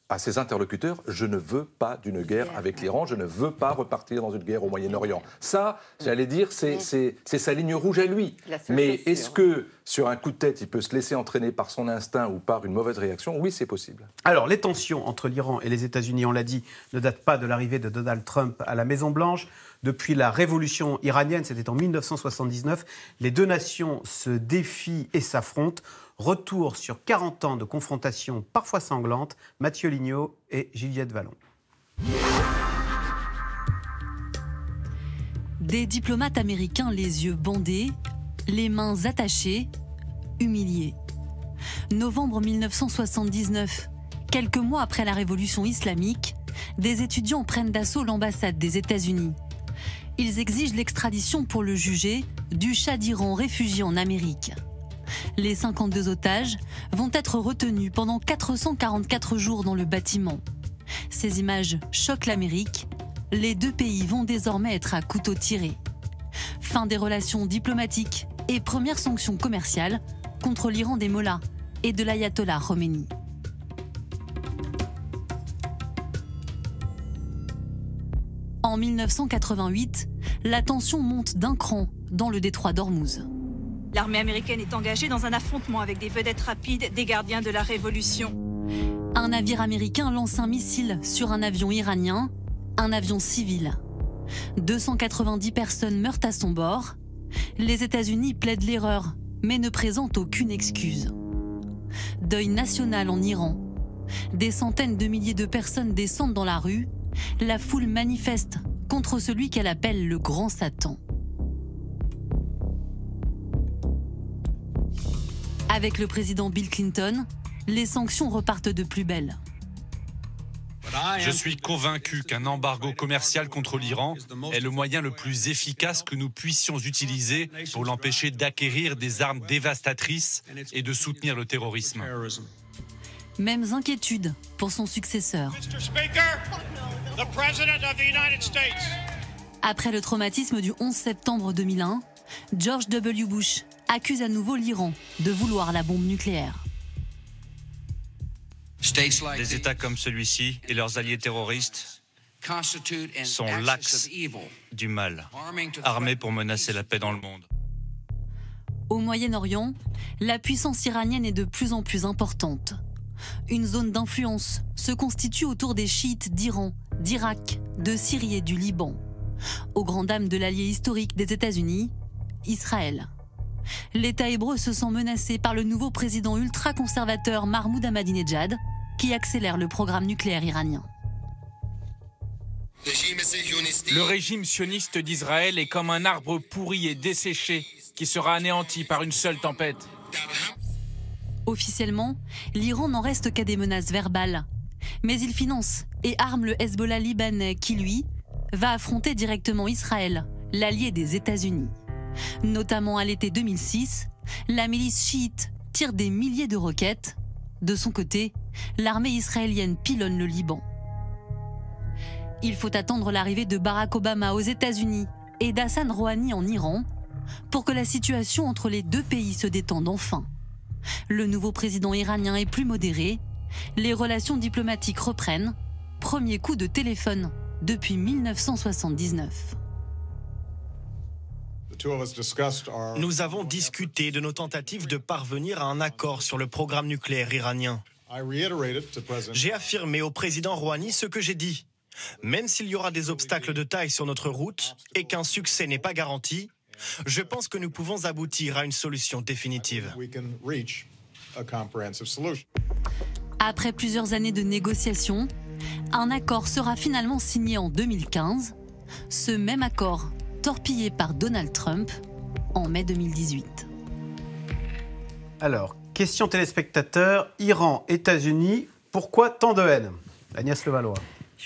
à ses interlocuteurs je ne veux pas d'une guerre avec l'Iran, je ne veux pas repartir dans une guerre au Moyen-Orient. Ça, j'allais dire, c'est sa ligne rouge à lui. Mais est-ce que sur un coup de tête, il peut se laisser entraîner par son instinct ou par une mauvaise réaction Oui, c'est possible. Alors, les tensions entre l'Iran et les États-Unis, on l'a dit, ne datent pas de l'arrivée de Donald Trump à la Maison-Blanche. Depuis la révolution iranienne, c'était en 1979, les deux nations se défient et s'affrontent. Retour sur 40 ans de confrontations parfois sanglantes, Mathieu Lignot et Juliette Vallon. Des diplomates américains les yeux bandés, les mains attachées, humiliés. Novembre 1979, quelques mois après la révolution islamique, des étudiants prennent d'assaut l'ambassade des États-Unis. Ils exigent l'extradition pour le juger du Shah d'Iran réfugié en Amérique. Les 52 otages vont être retenus pendant 444 jours dans le bâtiment. Ces images choquent l'Amérique. Les deux pays vont désormais être à couteau tiré. Fin des relations diplomatiques et première sanction commerciale contre l'Iran des Mollahs et de l'ayatollah Khomeini. En 1988, la tension monte d'un cran dans le détroit d'Ormuz. L'armée américaine est engagée dans un affrontement avec des vedettes rapides des gardiens de la Révolution. Un navire américain lance un missile sur un avion iranien, un avion civil. 290 personnes meurent à son bord. Les États-Unis plaident l'erreur, mais ne présentent aucune excuse. Deuil national en Iran. Des centaines de milliers de personnes descendent dans la rue. La foule manifeste contre celui qu'elle appelle le Grand Satan. Avec le président Bill Clinton, les sanctions repartent de plus belle. Je suis convaincu qu'un embargo commercial contre l'Iran est le moyen le plus efficace que nous puissions utiliser pour l'empêcher d'acquérir des armes dévastatrices et de soutenir le terrorisme. Mêmes inquiétudes pour son successeur. Après le traumatisme du 11 septembre 2001, George W. Bush accuse à nouveau l'Iran de vouloir la bombe nucléaire. Des États comme celui-ci et leurs alliés terroristes sont l'axe du mal, armés pour menacer la paix dans le monde. Au Moyen-Orient, la puissance iranienne est de plus en plus importante. Une zone d'influence se constitue autour des chiites d'Iran, d'Irak, de Syrie et du Liban. Au grand dames de l'allié historique des États-Unis, Israël. L'État hébreu se sent menacé par le nouveau président ultra-conservateur Mahmoud Ahmadinejad, qui accélère le programme nucléaire iranien. Le régime sioniste d'Israël est comme un arbre pourri et desséché qui sera anéanti par une seule tempête. Officiellement, l'Iran n'en reste qu'à des menaces verbales. Mais il finance et arme le Hezbollah libanais qui, lui, va affronter directement Israël, l'allié des États-Unis. Notamment à l'été 2006, la milice chiite tire des milliers de roquettes. De son côté, l'armée israélienne pilonne le Liban. Il faut attendre l'arrivée de Barack Obama aux États-Unis et d'Hassan Rouhani en Iran pour que la situation entre les deux pays se détende enfin. Le nouveau président iranien est plus modéré, les relations diplomatiques reprennent, premier coup de téléphone depuis 1979. Nous avons discuté de nos tentatives de parvenir à un accord sur le programme nucléaire iranien. J'ai affirmé au président Rouhani ce que j'ai dit. Même s'il y aura des obstacles de taille sur notre route et qu'un succès n'est pas garanti, je pense que nous pouvons aboutir à une solution définitive. Après plusieurs années de négociations, un accord sera finalement signé en 2015. Ce même accord torpillé par Donald Trump en mai 2018. Alors, question téléspectateur, Iran, États-Unis, pourquoi tant de haine Agnès Levallois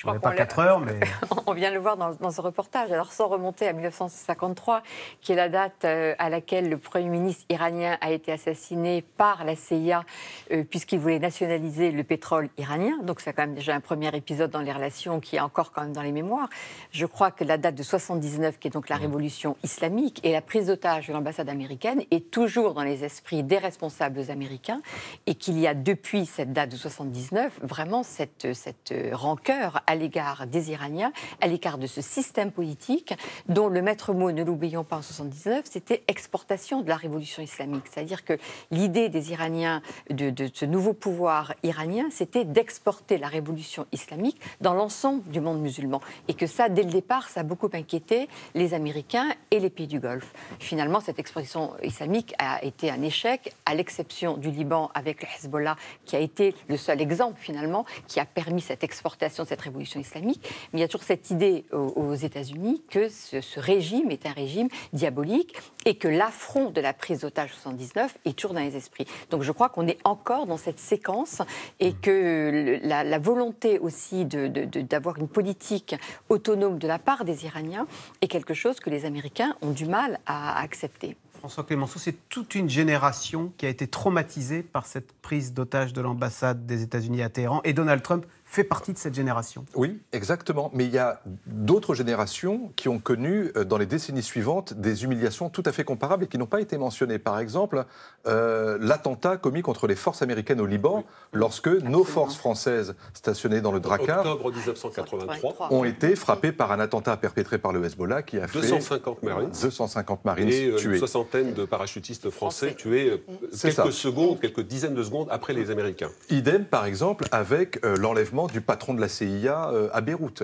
on pas 4 heures, mais... on vient le voir dans, ce reportage. Alors, sans remonter à 1953, qui est la date euh, à laquelle le Premier ministre iranien a été assassiné par la CIA, euh, puisqu'il voulait nationaliser le pétrole iranien. Donc, c'est quand même déjà un premier épisode dans les relations qui est encore quand même dans les mémoires. Je crois que la date de 79, qui est donc la mmh. révolution islamique, et la prise d'otage de l'ambassade américaine est toujours dans les esprits des responsables américains, et qu'il y a depuis cette date de 79 vraiment cette, cette euh, rancœur à l'égard des Iraniens, à l'égard de ce système politique dont le maître mot, ne l'oublions pas en 79, c'était exportation de la révolution islamique. C'est-à-dire que l'idée des Iraniens, de, ce nouveau pouvoir iranien, c'était d'exporter la révolution islamique dans l'ensemble du monde musulman. Et que ça, dès le départ, ça a beaucoup inquiété les Américains et les pays du Golfe. Finalement, cette exportation islamique a été un échec, à l'exception du Liban avec le Hezbollah, qui a été le seul exemple, finalement, qui a permis cette exportation de cette révolution islamique, mais il y a toujours cette idée euh, aux, États-Unis que ce, régime est un régime diabolique et que l'affront de la prise d'otage 79 est toujours dans les esprits. Donc je crois qu'on est encore dans cette séquence et que la, volonté aussi d'avoir une politique autonome de la part des Iraniens est quelque chose que les Américains ont du mal à, accepter. François Clémenceau, c'est toute une génération qui a été traumatisée par cette prise d'otage de l'ambassade des États-Unis à Téhéran. Et Donald Trump fait partie de cette génération. Oui, exactement. Mais il y a d'autres générations qui ont connu, euh, dans les décennies suivantes, des humiliations tout à fait comparables et qui n'ont pas été mentionnées. Par exemple, euh, l'attentat commis contre les forces américaines au Liban, lorsque nos forces françaises stationnées dans le Drakkar 1983, ont été frappées par un attentat perpétré par le Hezbollah qui a 250 marines. 250 marines et euh, une soixantaine de parachutistes français, tués quelques secondes, quelques dizaines de secondes après les Américains. Idem, par exemple, avec l'enlèvement du patron de la CIA euh, à Beyrouth.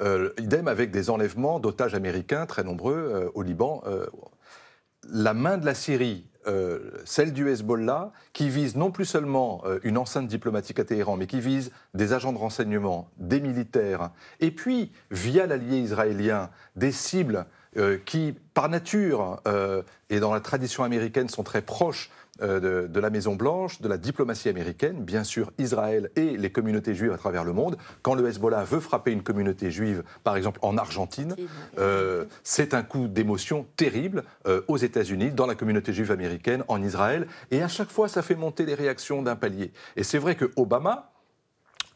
Euh, idem avec des enlèvements d'otages américains très nombreux euh, au Liban. la main de la Syrie celle du Hezbollah, qui vise non plus seulement une enceinte diplomatique à Téhéran, mais qui vise des agents de renseignement, des militaires, et puis, via l'allié israélien, des cibles euh, qui, par nature, euh, et dans la tradition américaine, sont très proches euh, de, la Maison-Blanche, de la diplomatie américaine, bien sûr Israël et les communautés juives à travers le monde. Quand le Hezbollah veut frapper une communauté juive, par exemple en Argentine, c'est un coup d'émotion terrible aux États-Unis, dans la communauté juive américaine, en Israël. Et à chaque fois, ça fait monter les réactions d'un palier. Et c'est vrai que Obama,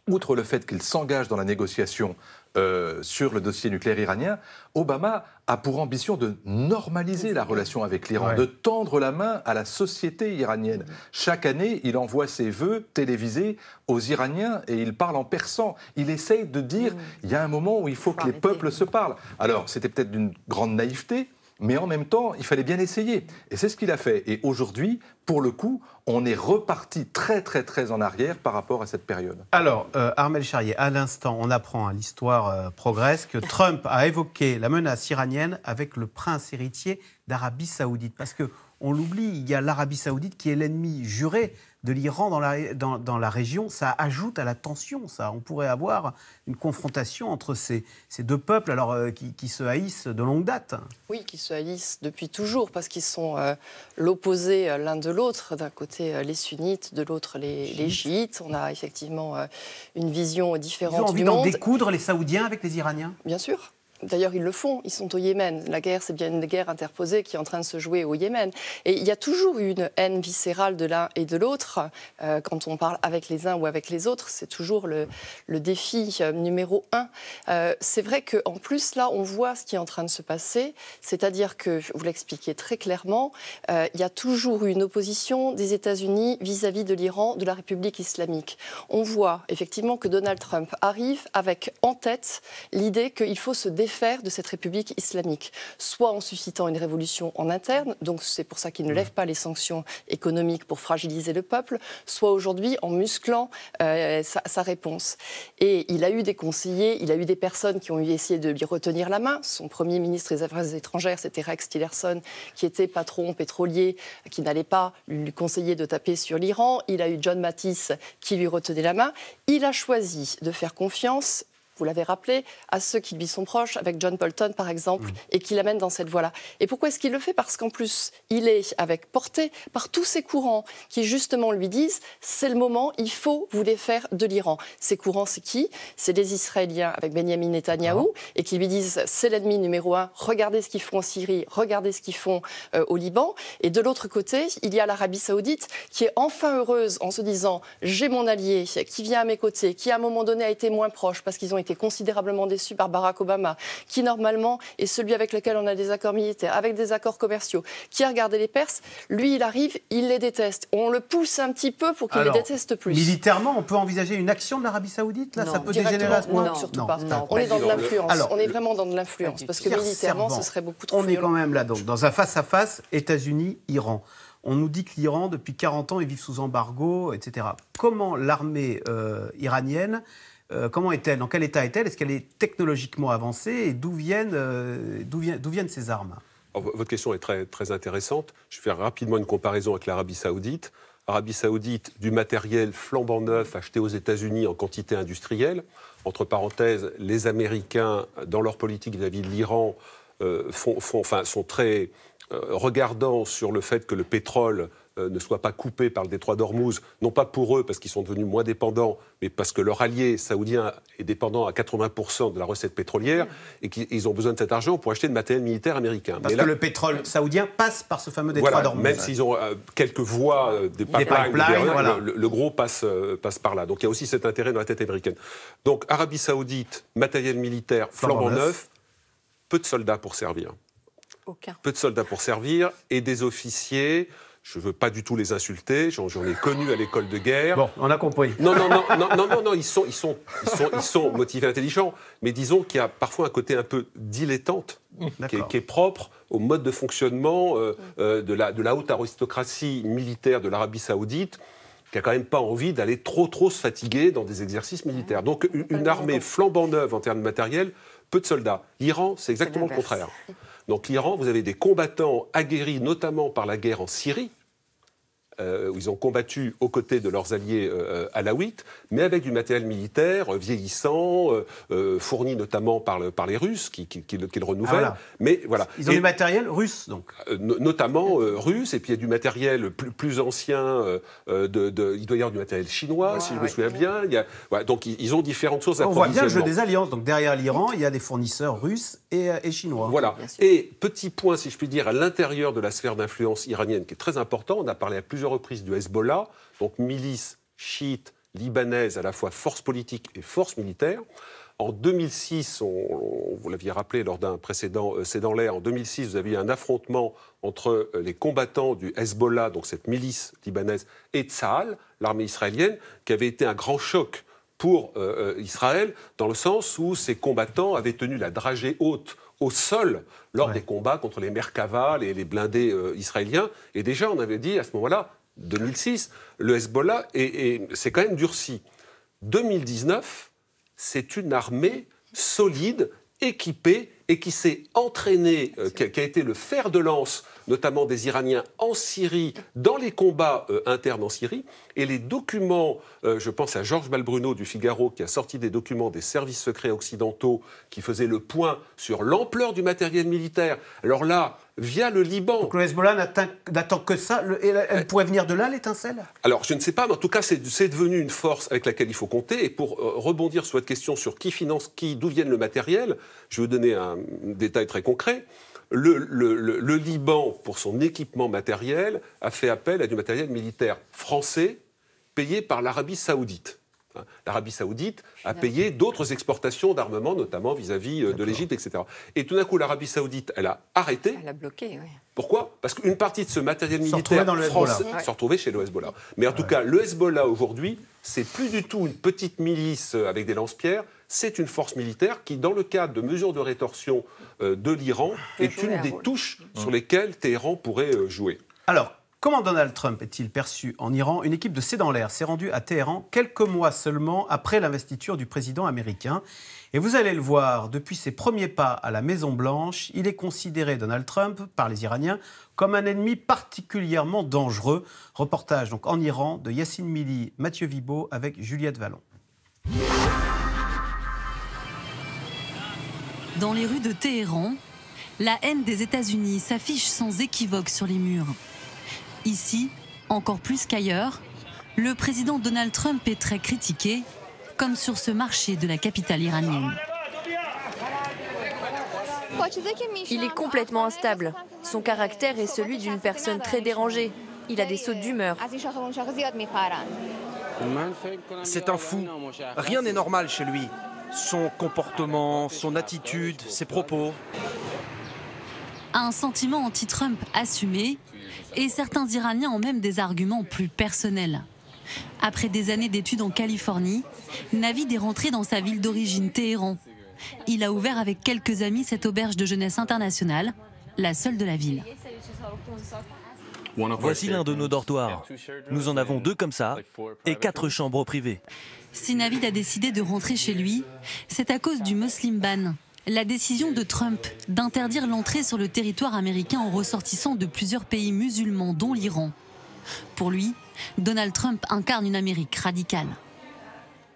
outre le fait qu'il s'engage dans la négociation euh, sur le dossier nucléaire iranien, Obama a pour ambition de normaliser la relation avec l'Iran, de tendre la main à la société iranienne. Mm-hmm. Chaque année, il envoie ses vœux télévisés aux Iraniens et il parle en persan. Il essaye de dire, mm. il y a un moment où il faut, que les peuples se parlent. Alors, c'était peut-être d'une grande naïveté, mais en même temps, il fallait bien essayer. Et c'est ce qu'il a fait. Et aujourd'hui, pour le coup, on est reparti très très très en arrière par rapport à cette période. Alors, euh, Armel Charrier, à l'instant, on apprend, hein, l'histoire euh, progresse, que Trump a évoqué la menace iranienne avec le prince héritier d'Arabie saoudite. Parce que on l'oublie, il y a l'Arabie saoudite qui est l'ennemi juré de l'Iran dans la, dans, la, région, ça ajoute à la tension, ça. On pourrait avoir une confrontation entre ces, deux peuples alors, euh, qui, se haïssent de longue date. Oui, qui se haïssent depuis toujours, parce qu'ils sont euh, l'opposé euh, l'un de l'autre. D'un côté, les sunnites, de l'autre, les, chiites. On a effectivement une vision différente Ils ont envie d'en découdre, les Saoudiens, avec les Iraniens Bien sûr. D'ailleurs, ils le font, ils sont au Yémen. La guerre, c'est bien une guerre interposée qui est en train de se jouer au Yémen. Et il y a toujours une haine viscérale de l'un et de l'autre. Euh, quand on parle avec les uns ou avec les autres, c'est toujours le, défi euh, numéro un. Euh, c'est vrai qu'en plus, là, on voit ce qui est en train de se passer. C'est-à-dire que, vous l'expliquez très clairement, il y a toujours eu une opposition des États-Unis vis-à-vis de l'Iran, de la République islamique. On voit effectivement que Donald Trump arrive avec en tête l'idée qu'il faut se défendre faire de cette République islamique, soit en suscitant une révolution en interne, donc c'est pour ça qu'il ne mmh. lève pas les sanctions économiques pour fragiliser le peuple, soit aujourd'hui en musclant euh, sa, réponse. Et il a eu des conseillers, il a eu des personnes qui ont eu essayé de lui retenir la main. Son premier ministre des Affaires étrangères, c'était Rex Tillerson, qui était patron pétrolier, qui n'allait pas lui conseiller de taper sur l'Iran. Il a eu John Mattis qui lui retenait la main. Il a choisi de faire confiance vous l'avez rappelé, à ceux qui lui sont proches, avec John Bolton par exemple, mm. et qui l'amènent dans cette voie-là. Et pourquoi est-ce qu'il le fait Parce qu'en plus, il est avec porté par tous ces courants qui justement lui disent c'est le moment, il faut vous défaire de l'Iran. Ces courants, c'est qui C'est les Israéliens avec Benjamin Netanyahu, et qui lui disent c'est l'ennemi numéro un, regardez ce qu'ils font en Syrie, regardez ce qu'ils font euh, au Liban. Et de l'autre côté, il y a l'Arabie saoudite qui est enfin heureuse en se disant j'ai mon allié qui vient à mes côtés, qui à un moment donné a été moins proche parce qu'ils ont été est considérablement déçu par Barack Obama, qui normalement est celui avec lequel on a des accords militaires, avec des accords commerciaux, qui a regardé les Perses, lui, il arrive, il les déteste. On le pousse un petit peu pour qu'il les déteste plus. Militairement, on peut envisager une action de l'Arabie Saoudite Là, non, ça peut dégénérer Non, surtout non, on est dans de l'influence. On est vraiment dans de l'influence. Parce que militairement, ce serait beaucoup trop On est quand même là, donc, dans un face-à-face États-Unis-Iran. On nous dit que l'Iran, depuis 40 ans, il vit sous embargo, etc. Comment l'armée euh, iranienne euh, comment est-elle Dans quel état est-elle Est-ce qu'elle est technologiquement avancée Et d'où viennent, euh, viennent, ces armes Votre question est très, intéressante. Je vais faire rapidement une comparaison avec l'Arabie saoudite. Arabie saoudite, du matériel flambant neuf acheté aux États-Unis en quantité industrielle. Entre parenthèses, les Américains, dans leur politique vis-à-vis de l'Iran, euh, font, enfin, sont très regardants sur le fait que le pétrole euh, ne soient pas coupés par le détroit d'Ormuz, non pas pour eux parce qu'ils sont devenus moins dépendants, mais parce que leur allié saoudien est dépendant à 80% de la recette pétrolière mm. et qu'ils ont besoin de cet argent pour acheter de matériel militaire américain. Parce que le pétrole saoudien passe par ce fameux détroit d'Ormuz. Même s'ils ont euh, quelques voies, euh, des pipelines, le, gros passe, passe par là. Donc il y a aussi cet intérêt dans la tête américaine. Donc Arabie saoudite, matériel militaire flambant neuf, peu de soldats pour servir. Peu de soldats pour servir et des officiers je ne veux pas du tout les insulter, j'en ai connu à l'école de guerre. Bon, on a compris. Non, non, non, non, non, ils, sont, ils, sont, ils, sont, motivés, intelligents, mais disons qu'il y a parfois un côté un peu dilettante qui est, propre au mode de fonctionnement euh, euh, de, la, haute aristocratie militaire de l'Arabie saoudite qui a quand même pas envie d'aller trop trop se fatiguer dans des exercices militaires. Donc une, une armée flambant neuve en termes de matériel, peu de soldats. L'Iran, c'est exactement le contraire. Donc l'Iran, vous avez des combattants aguerris notamment par la guerre en Syrie, euh, où ils ont combattu aux côtés de leurs alliés halawites euh, mais avec du matériel militaire euh, vieillissant, fourni notamment par, par, les Russes, qui, qui, le, renouvellent. Ah, mais voilà. Ils ont du matériel russe, donc. notamment russe, et puis il y a du matériel plus, ancien. De, il doit y avoir du matériel chinois, si je me souviens bien. Il donc ils ont différentes sources. On voit bien le jeu des alliances. Donc derrière l'Iran, il y a des fournisseurs russes et, et chinois. Voilà. Et petit point, si je puis dire, à l'intérieur de la sphère d'influence iranienne, qui est très important. On a parlé à plusieurs Reprise du Hezbollah, donc milice chiite libanaise, à la fois force politique et force militaire. En 2006, on, vous l'aviez rappelé lors d'un précédent euh, C'est dans l'air, en 2006, vous aviez un affrontement entre euh, les combattants du Hezbollah, donc cette milice libanaise, et Tsahal, l'armée israélienne, qui avait été un grand choc pour euh, Israël, dans le sens où ces combattants avaient tenu la dragée haute au sol lors des combats contre les Merkava, et les, blindés israéliens. Et déjà, on avait dit à ce moment-là, 2006, le Hezbollah, et c'est quand même durci. 2019, c'est une armée solide, équipée et qui s'est entraînée, euh, qui, a, été le fer de lance notamment des Iraniens en Syrie, dans les combats euh, internes en Syrie. Et les documents, euh, je pense à Georges Malbruno du Figaro, qui a sorti des documents des services secrets occidentaux qui faisaient le point sur l'ampleur du matériel militaire. Alors là, via le Liban. Donc le Hezbollah n'attend que ça Elle pourrait venir de là, l'étincelle Alors, je ne sais pas, mais en tout cas, c'est devenu une force avec laquelle il faut compter. Et pour euh, rebondir sur votre question sur qui finance qui, d'où viennent le matériel, je vais vous donner un détail très concret. le, Liban, pour son équipement matériel, a fait appel à du matériel militaire français payé par l'Arabie saoudite. L'Arabie saoudite a payé d'autres exportations d'armement, notamment vis-à-vis euh, de l'Égypte, etc. Et tout d'un coup, l'Arabie saoudite, elle a arrêté. Elle a bloqué, oui. Pourquoi Parce qu'une partie de ce matériel militaire dans le se retrouvait chez le Hezbollah. Mais en tout cas, le Hezbollah aujourd'hui, c'est plus du tout une petite milice euh, avec des lance-pierres, c'est une force militaire qui, dans le cadre de mesures de rétorsion euh, de l'Iran, est une des touches sur lesquelles Téhéran pourrait jouer. Alors, Comment Donald Trump est-il perçu en Iran Une équipe de C'est dans l'air s'est rendue à Téhéran quelques mois seulement après l'investiture du président américain. Et vous allez le voir, depuis ses premiers pas à la Maison-Blanche, il est considéré, Donald Trump, par les Iraniens, comme un ennemi particulièrement dangereux. Reportage donc en Iran de Yassine Mili, Mathieu Vibo avec Juliette Vallon. Dans les rues de Téhéran, la haine des États-Unis s'affiche sans équivoque sur les murs ici, encore plus qu'ailleurs, le président Donald Trump est très critiqué, comme sur ce marché de la capitale iranienne. Il est complètement instable. Son caractère est celui d'une personne très dérangée. Il a des sauts d'humeur. C'est un fou. Rien n'est normal chez lui. Son comportement, son attitude, ses propos un sentiment anti-Trump assumé et certains Iraniens ont même des arguments plus personnels. Après des années d'études en Californie, Navid est rentré dans sa ville d'origine, Téhéran. Il a ouvert avec quelques amis cette auberge de jeunesse internationale, la seule de la ville. Voici l'un de nos dortoirs. Nous en avons deux comme ça et quatre chambres privées. Si Navid a décidé de rentrer chez lui, c'est à cause du Muslim Ban, la décision de Trump d'interdire l'entrée sur le territoire américain en ressortissant de plusieurs pays musulmans, dont l'Iran. Pour lui, Donald Trump incarne une Amérique radicale.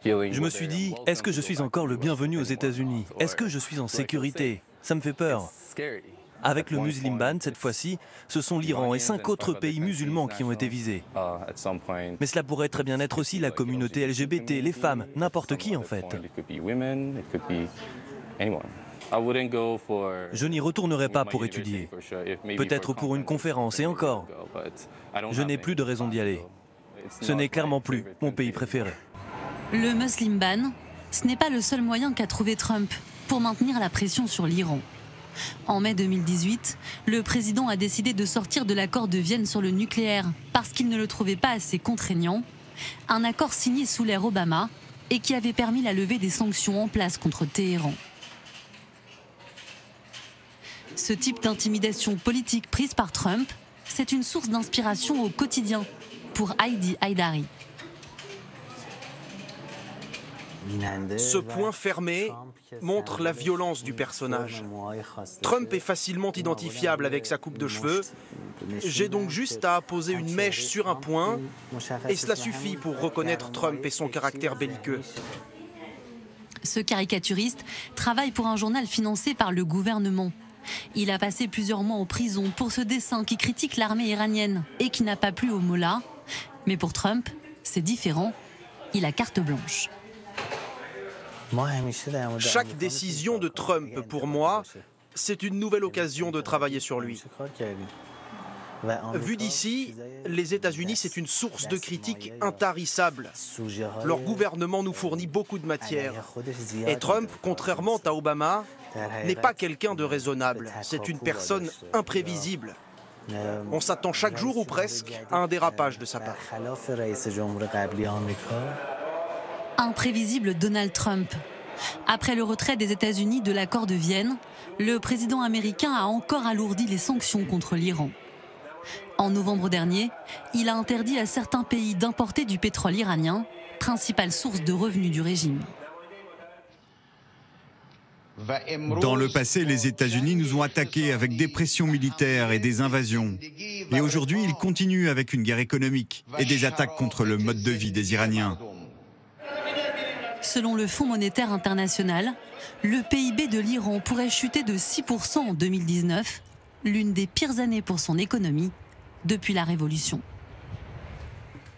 Je me suis dit, est-ce que je suis encore le bienvenu aux États-Unis Est-ce que je suis en sécurité Ça me fait peur. Avec le Muslim Ban, cette fois-ci, ce sont l'Iran et cinq autres pays musulmans qui ont été visés. Mais cela pourrait très bien être aussi la communauté LGBT, les femmes, n'importe qui en fait. Je n'y retournerai pas pour étudier, peut-être pour une conférence et encore. Je n'ai plus de raison d'y aller. Ce n'est clairement plus mon pays préféré. Le Muslim ban, ce n'est pas le seul moyen qu'a trouvé Trump pour maintenir la pression sur l'Iran. En mai 2018, le président a décidé de sortir de l'accord de Vienne sur le nucléaire parce qu'il ne le trouvait pas assez contraignant, un accord signé sous l'ère Obama et qui avait permis la levée des sanctions en place contre Téhéran. Ce type d'intimidation politique prise par Trump, c'est une source d'inspiration au quotidien pour Heidi Haidari. Ce point fermé montre la violence du personnage. Trump est facilement identifiable avec sa coupe de cheveux. J'ai donc juste à poser une mèche sur un point et cela suffit pour reconnaître Trump et son caractère belliqueux. Ce caricaturiste travaille pour un journal financé par le gouvernement. Il a passé plusieurs mois en prison pour ce dessin qui critique l'armée iranienne et qui n'a pas plu au Mollah. Mais pour Trump, c'est différent. Il a carte blanche. Chaque décision de Trump, pour moi, c'est une nouvelle occasion de travailler sur lui. Bah, Vu d'ici, les États-Unis, c'est une source de critiques intarissable. Leur gouvernement nous fournit euh, beaucoup de matière. Et Trump, euh, contrairement à Obama, n'est pas quelqu'un de raisonnable. C'est une personne imprévisible. Euh, on s'attend chaque jour ou presque à un dérapage de sa part. Imprévisible Donald Trump. Après le retrait des États-Unis de l'accord de Vienne, le président américain a encore alourdi les sanctions contre l'Iran. En novembre dernier, il a interdit à certains pays d'importer du pétrole iranien, principale source de revenus du régime. Dans le passé, les États-Unis nous ont attaqués avec des pressions militaires et des invasions. Et aujourd'hui, ils continuent avec une guerre économique et des attaques contre le mode de vie des Iraniens. Selon le Fonds monétaire international, le PIB de l'Iran pourrait chuter de 6% en 2019 l'une des pires années pour son économie depuis la Révolution.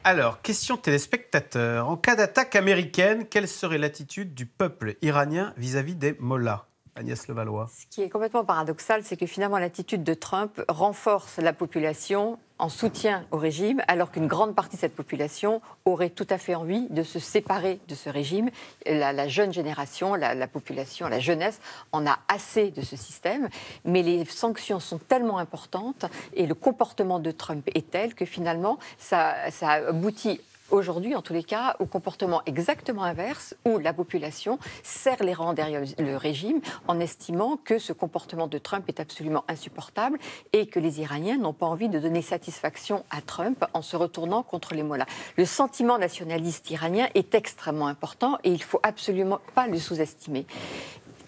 Alors, question téléspectateur. En cas d'attaque américaine, quelle serait l'attitude du peuple iranien vis-à-vis des mollahs Agnès Levallois. Ce qui est complètement paradoxal, c'est que finalement l'attitude de Trump renforce la population en soutien au régime, alors qu'une grande partie de cette population aurait tout à fait envie de se séparer de ce régime. La, jeune génération, la, population, la jeunesse en a assez de ce système, mais les sanctions sont tellement importantes et le comportement de Trump est tel que finalement ça, ça aboutit aujourd'hui, en tous les cas, au comportement exactement inverse, où la population serre les rangs derrière le régime en estimant que ce comportement de Trump est absolument insupportable et que les Iraniens n'ont pas envie de donner satisfaction à Trump en se retournant contre les mollahs. Le sentiment nationaliste iranien est extrêmement important et il ne faut absolument pas le sous-estimer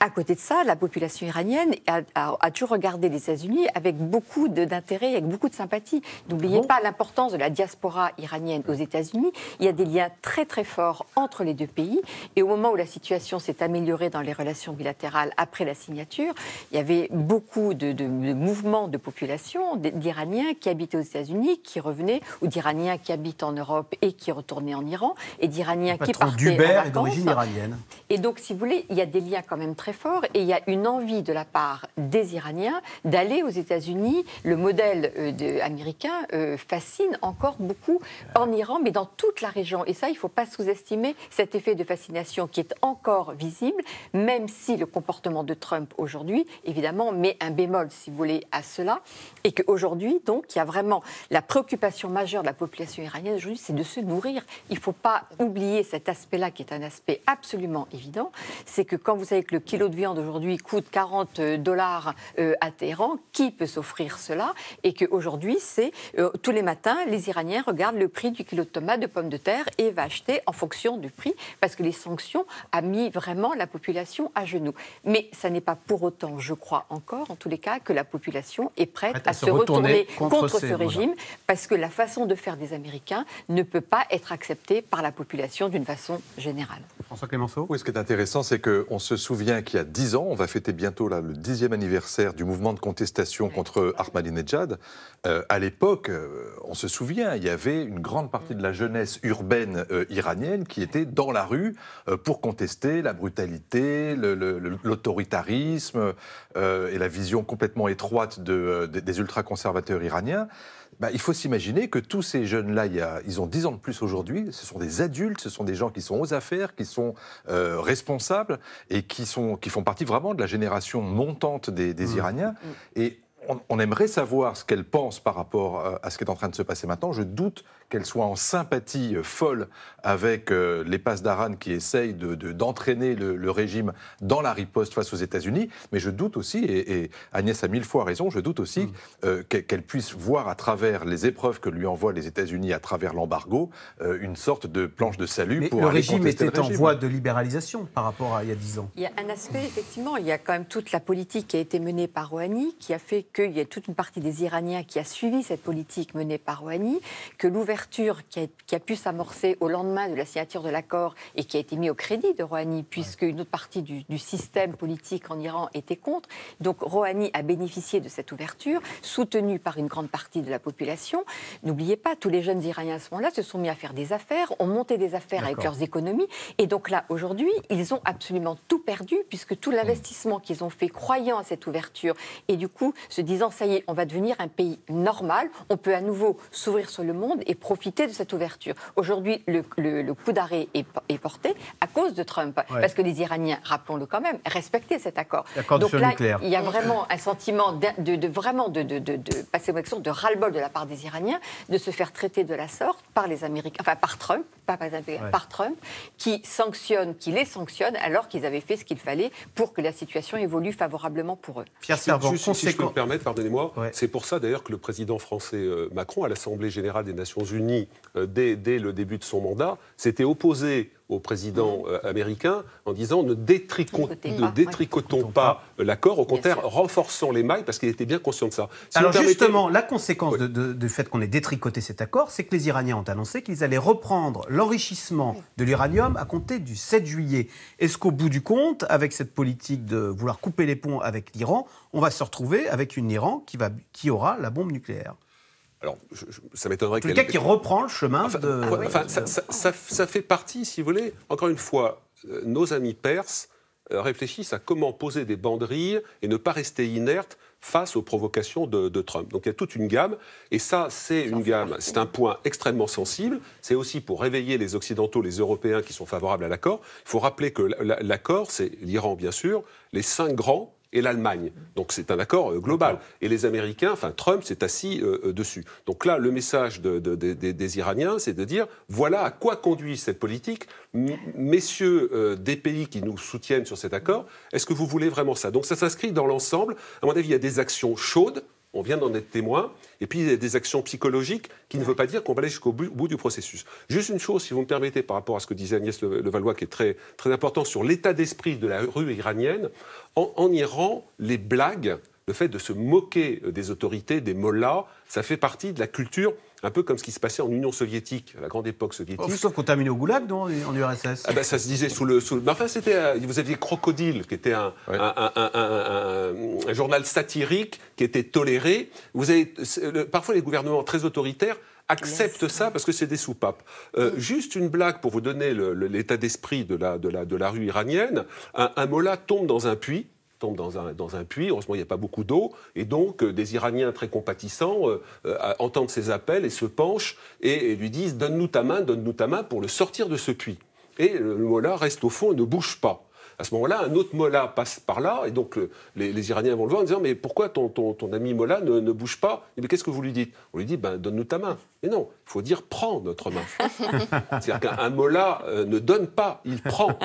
à côté de ça, la population iranienne a, a, toujours regardé les États-Unis avec beaucoup d'intérêt, avec beaucoup de sympathie. N'oubliez ah pas l'importance de la diaspora iranienne aux États-Unis. Il y a des liens très très forts entre les deux pays. Et au moment où la situation s'est améliorée dans les relations bilatérales après la signature, il y avait beaucoup de, mouvements de population d'Iraniens qui habitaient aux États-Unis, qui revenaient, ou d'Iraniens qui habitent en Europe et qui retournaient en Iran, et d'Iraniens qui partaient en est d'origine iranienne. Et donc, si vous voulez, il y a des liens quand même très fort et il y a une envie de la part des Iraniens d'aller aux États-Unis. Le modèle euh, de, américain euh, fascine encore beaucoup en Iran, mais dans toute la région. Et ça, il ne faut pas sous-estimer cet effet de fascination qui est encore visible, même si le comportement de Trump aujourd'hui, évidemment, met un bémol, si vous voulez, à cela. Et qu'aujourd'hui, donc, il y a vraiment la préoccupation majeure de la population iranienne aujourd'hui, c'est de se nourrir. Il ne faut pas oublier cet aspect-là qui est un aspect absolument évident. C'est que quand vous savez que le kilo de viande aujourd'hui coûte 40 dollars euh, à Téhéran, qui peut s'offrir cela Et qu'aujourd'hui, c'est euh, tous les matins, les Iraniens regardent le prix du kilo de tomates, de pommes de terre et va acheter en fonction du prix, parce que les sanctions a mis vraiment la population à genoux. Mais ça n'est pas pour autant, je crois encore, en tous les cas, que la population est prête, à, se retourner, contre, ce régime, parce que la façon de faire des Américains ne peut pas être acceptée par la population d'une façon générale. François Clémenceau Oui, ce qui est intéressant, c'est qu'on se souvient il y a dix ans, on va fêter bientôt là, le dixième anniversaire du mouvement de contestation contre Ahmadinejad. Euh, à l'époque, euh, on se souvient, il y avait une grande partie de la mm. jeunesse urbaine euh, iranienne qui était dans la rue pour contester la brutalité, l'autoritarisme, euh, et la vision complètement étroite euh, des ultra-conservateurs iraniens, bah, il faut s'imaginer que tous ces jeunes-là, ils ont 10 ans de plus aujourd'hui, ce sont des adultes, ce sont des gens qui sont aux affaires, qui sont euh, responsables et qui, qui font partie vraiment de la génération montante des, mmh. Iraniens. Mmh. Et on, on, aimerait savoir ce qu'elle pense par rapport à ce qui est en train de se passer maintenant. Je doute qu'elle soit en sympathie euh, folle avec euh, les passes d'Aran qui essayent d'entraîner de, de, le, régime dans la riposte face aux États-Unis, mais je doute aussi, et, Agnès a mille fois raison, je doute aussi mm. euh, qu'elle puisse voir à travers les épreuves que lui envoient les États-Unis à travers l'embargo une sorte de planche de salut pour le régime était en voie de libéralisation par rapport à il y a dix ans. Il y a un aspect effectivement, il y a quand même toute la politique qui a été menée par Rouhani qui a fait qu'il y a toute une partie des Iraniens qui a suivi cette politique menée par Rouhani, que l'ouverture qui a, pu s'amorcer au lendemain de la signature de l'accord et qui a été mis au crédit de Rouhani, puisque une autre partie du, du, système politique en Iran était contre. Donc Rouhani a bénéficié de cette ouverture, soutenue par une grande partie de la population. N'oubliez pas, tous les jeunes Iraniens à ce moment-là se sont mis à faire des affaires, ont monté des affaires avec leurs économies. Et donc là, aujourd'hui, ils ont absolument tout perdu, puisque tout hmm. l'investissement qu'ils ont fait croyant à cette ouverture, et du coup se disant, ça y est, on va devenir un pays normal, on peut à nouveau s'ouvrir sur le monde et profiter de cette ouverture. Aujourd'hui, le, coup d'arrêt est, est, porté à cause de Trump, parce que les Iraniens, rappelons-le quand même, respectaient cet accord. Donc là, il y a vraiment un sentiment de, vraiment de, passer de ras-le-bol de la part des Iraniens, de se faire traiter de la sorte par les Américains, enfin par Trump, pas par par Trump, qui sanctionne, qui les sanctionne alors qu'ils avaient fait ce qu'il fallait pour que la situation évolue favorablement pour eux. Pierre je peux me permettre, pardonnez-moi, c'est pour ça d'ailleurs que le président français euh, Macron à l'Assemblée générale des Nations Unies euh, dès, le début de son mandat, s'était opposé au président mhm. euh, américain en disant ne, détricotons pas, euh, l'accord, au contraire, renforçons les mailles parce qu'il était bien conscient de ça. Alors justement, la conséquence du fait qu'on ait détricoté cet accord, c'est que les Iraniens ont annoncé qu'ils allaient reprendre l'enrichissement de l'uranium à compter du 7 juillet. Est-ce qu'au bout du compte, avec cette politique de vouloir couper les ponts avec l'Iran, on va se retrouver avec une Iran qui aura la bombe nucléaire alors, ça m'étonnerait que. qui reprend le chemin de. ça, fait partie, si vous voulez, encore une fois, euh, nos amis perses euh, réfléchissent à comment poser des banderilles et ne pas rester inertes face aux provocations de, de, Trump. Donc il y a toute une gamme, et ça, c'est une gamme, c'est un point extrêmement sensible. C'est aussi pour réveiller les Occidentaux, les Européens qui sont favorables à l'accord. Il faut rappeler que l'accord, c'est l'Iran, bien sûr, les cinq grands et l'Allemagne. Donc c'est un accord euh, global. Et les Américains, enfin Trump s'est assis euh, euh, dessus. Donc là, le message des Iraniens, c'est de dire voilà à quoi conduit cette politique. messieurs des pays qui nous soutiennent sur cet accord, est-ce que vous voulez vraiment ça Donc ça s'inscrit dans l'ensemble. À mon avis, il y a des actions chaudes on vient d'en être témoin, et puis il y a des actions psychologiques qui ne veut pas dire qu'on va aller jusqu'au bout, du processus. Juste une chose, si vous me permettez, par rapport à ce que disait Agnès Levallois, qui est très, très important sur l'état d'esprit de la rue iranienne, en, en Iran, les blagues, le fait de se moquer des autorités, des mollahs, ça fait partie de la culture un peu comme ce qui se passait en Union soviétique, à la grande époque soviétique. Oh, sauf qu'on au goulag, non, en URSS ah bah, Ça se disait sous le. enfin, c'était. Euh, vous aviez Crocodile, qui était un, journal satirique qui était toléré. Vous avez, parfois, les gouvernements très autoritaires acceptent ça parce que c'est des soupapes. Euh, mm. Juste une blague pour vous donner l'état d'esprit de la, de, de la rue iranienne. Un, un tombe dans un puits, tombe dans un, dans un puits. Heureusement, il n'y a pas beaucoup d'eau. Et donc, euh, des Iraniens très compatissants euh, euh, entendent ses appels et se penchent et, lui disent Donne-nous ta main, donne-nous ta main pour le sortir de ce puits. Et le, voilà reste au fond et ne bouge pas à ce moment-là, un autre Mollah passe par là, et donc euh, les, Iraniens vont le voir en disant Mais pourquoi ton, ami Mollah ne, bouge pas Mais qu'est-ce que vous lui dites On lui dit ben, Donne-nous ta main. Mais non, il faut dire Prends notre main. C'est-à-dire qu'un Mollah euh, ne donne pas, il prend.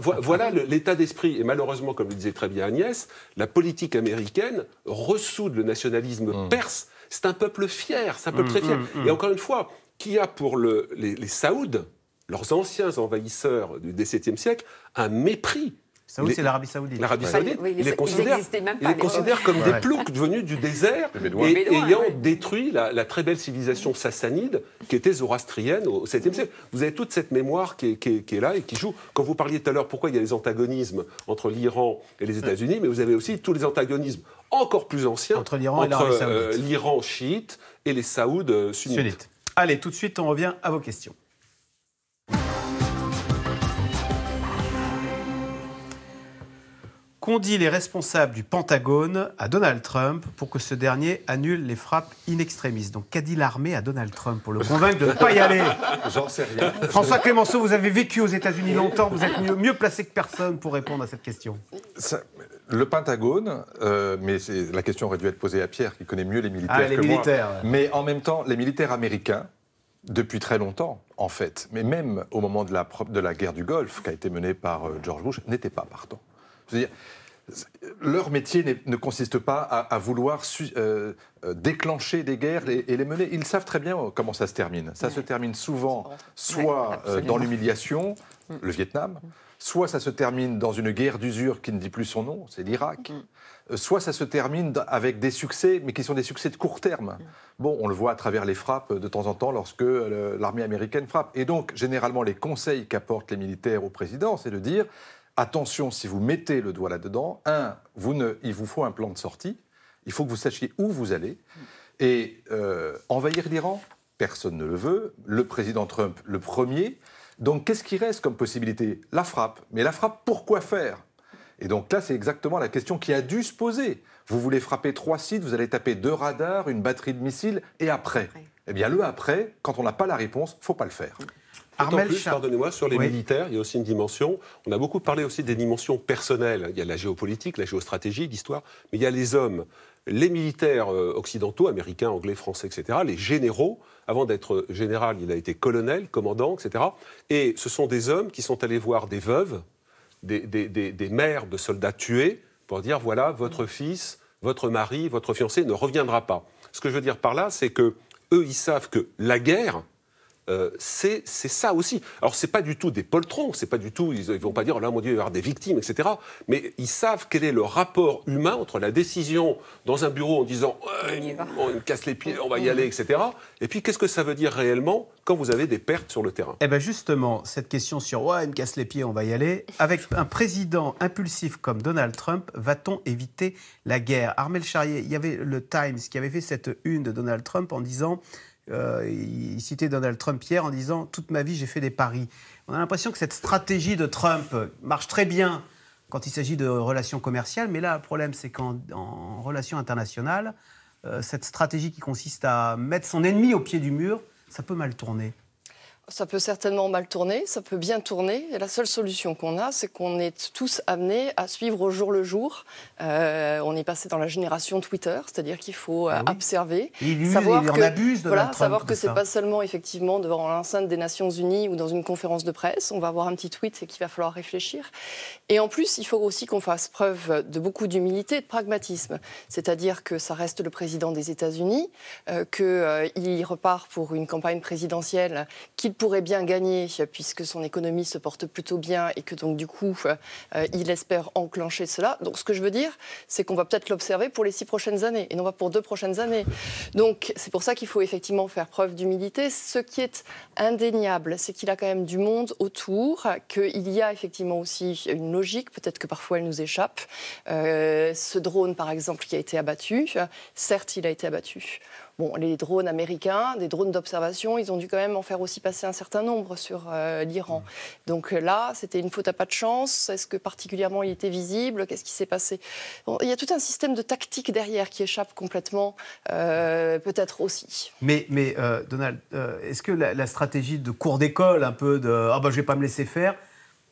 voilà l'état d'esprit. Et malheureusement, comme le disait très bien Agnès, la politique américaine ressoude le nationalisme mm. perse. C'est un peuple fier, c'est un peuple mm, très fier. Mm, et encore une fois, qui a pour les, les Saouds, leurs anciens envahisseurs du XVIIe siècle, un mépris Saoud, c'est l'Arabie Saoudite. L'Arabie Saoudite, les, ils considèrent, les considèrent comme des ploucs venus du désert et, ayant détruit la, très belle civilisation sassanide qui était zoroastrienne au 7e siècle. Vous avez toute cette mémoire qui est, là et qui joue. Quand vous parliez tout à l'heure pourquoi il y a les antagonismes entre l'Iran et les États-Unis, mais vous avez aussi tous les antagonismes encore plus anciens entre l'Iran euh, l'Iran chiite et les Saouds euh, sunnites. Allez, tout de suite, on revient à vos questions. qu'ont dit les responsables du Pentagone à Donald Trump pour que ce dernier annule les frappes inextrémistes Donc qu'a dit l'armée à Donald Trump pour le convaincre de ne pas y aller J'en sais rien. François Clémenceau, vous avez vécu aux États-Unis longtemps, vous êtes mieux, placé que personne pour répondre à cette question. le Pentagone, euh, mais la question aurait dû être posée à Pierre qui connaît mieux les militaires ah, les que militaires, moi. Mais en même temps, les militaires américains, depuis très longtemps, en fait, mais même au moment de la, de la guerre du Golfe, qui a été menée par euh, George Bush, n'étaient pas partants. C'est-à-dire, leur métier ne consiste pas à, vouloir euh, euh, déclencher des guerres et, les mener. Ils savent très bien euh, comment ça se termine. Ça se termine souvent soit dans l'humiliation, mm. le Vietnam, mm. soit ça se termine dans une guerre d'usure qui ne dit plus son nom, c'est l'Irak, mm. soit ça se termine avec des succès, mais qui sont des succès de court terme. Bon, on le voit à travers les frappes de temps en temps lorsque l'armée américaine frappe. Et donc, généralement, les conseils qu'apportent les militaires au président, c'est de dire attention, si vous mettez le doigt là-dedans, un, il vous faut un plan de sortie, il faut que vous sachiez où vous allez. Et euh, envahir l'Iran, personne ne le veut, le président Trump le premier. Donc qu'est-ce qui reste comme possibilité La frappe. Mais la frappe, pourquoi faire Et donc là, c'est exactement la question qui a dû se poser. Vous voulez frapper trois sites, vous allez taper deux radars, une batterie de missiles, et après Eh bien, le après, quand on n'a pas la réponse, faut pas le faire. Armel plus, pardonnez-moi, sur les militaires, il y a aussi une dimension. On a beaucoup parlé aussi des dimensions personnelles. Il y a la géopolitique, la géostratégie, l'histoire, mais il y a les hommes. Les militaires euh, occidentaux, américains, anglais, français, etc., les généraux, avant d'être général, il a été colonel, commandant, etc. Et ce sont des hommes qui sont allés voir des veuves, des, des mères de soldats tués, pour dire voilà, votre fils, votre mari, votre fiancé ne reviendra pas. Ce que je veux dire par là, c'est que eux, ils savent que la guerre, euh, c'est ça aussi. Alors, ce n'est pas du tout des poltrons, c'est pas du tout, ils vont pas dire, là, mon Dieu, il va y avoir des victimes, etc. Mais ils savent quel est le rapport humain entre la décision dans un bureau en disant, on, casse les pieds, on va y mm. aller, etc. Et puis, qu'est-ce que ça veut dire réellement quand vous avez des pertes sur le terrain Eh bien, justement, cette question sur, ouais, il me casse les pieds, on va y aller, avec un président impulsif comme Donald Trump, va-t-on éviter la guerre Armel Charrier, il y avait le Times qui avait fait cette une de Donald Trump en disant euh, il citait Donald Trump hier en disant Toute ma vie, j'ai fait des paris. On a l'impression que cette stratégie de Trump marche très bien quand il s'agit de relations commerciales, mais là, le problème, c'est qu'en en relations internationales, euh, cette stratégie qui consiste à mettre son ennemi au pied du mur, ça peut mal tourner ça peut certainement mal tourner, ça peut bien tourner. Et la seule solution qu'on a, c'est qu'on est tous amenés à suivre au jour le jour. Euh, on est passé dans la génération Twitter, c'est-à-dire qu'il faut euh, ah observer, savoir que, abuse de voilà, savoir que c'est pas seulement effectivement devant l'enceinte des Nations Unies ou dans une conférence de presse. On va avoir un petit tweet et qu'il va falloir réfléchir. Et en plus, il faut aussi qu'on fasse preuve de beaucoup d'humilité et de pragmatisme, c'est-à-dire que ça reste le président des États-Unis, euh, qu'il repart pour une campagne présidentielle qu'il pourrait bien gagner euh, puisque son économie se porte plutôt bien et que donc du coup euh, euh, il espère enclencher cela. Donc ce que je veux dire, c'est qu'on va peut-être l'observer pour les six prochaines années et non pas pour deux prochaines années. Donc c'est pour ça qu'il faut effectivement faire preuve d'humilité. Ce qui est indéniable, c'est qu'il a quand même du monde autour, qu'il y a effectivement aussi une logique, peut-être que parfois elle nous échappe. ce drone par exemple qui a été abattu, certes il a été abattu. Bon, les drones américains, des drones d'observation, ils ont dû quand même en faire aussi passer un certain nombre sur euh, l'Iran. Donc euh, là, c'était une faute à pas de chance. Est-ce que particulièrement il était visible Qu'est-ce qui s'est passé Il y a tout un système de tactique derrière qui échappe complètement, euh, peut-être aussi. Mais, Donald, est-ce que la, stratégie de cours d'école, un peu de ah bah, je vais pas me laisser faire,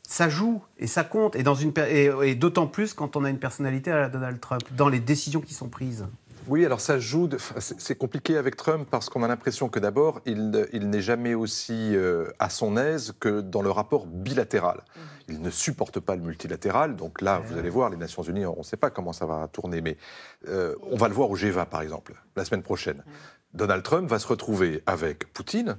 ça joue et ça compte, et, d'autant plus quand on a une personnalité à Donald Trump, dans les décisions qui sont prises oui, alors ça joue. C'est compliqué avec Trump parce qu'on a l'impression que d'abord, il, n'est jamais aussi euh, à son aise que dans le rapport bilatéral. Mmh. Il ne supporte pas le multilatéral. Donc là, ah. vous allez voir, les Nations Unies, on ne sait pas comment ça va tourner, mais euh, on va le voir au G20 par exemple, la semaine prochaine. Mmh. Donald Trump va se retrouver avec Poutine,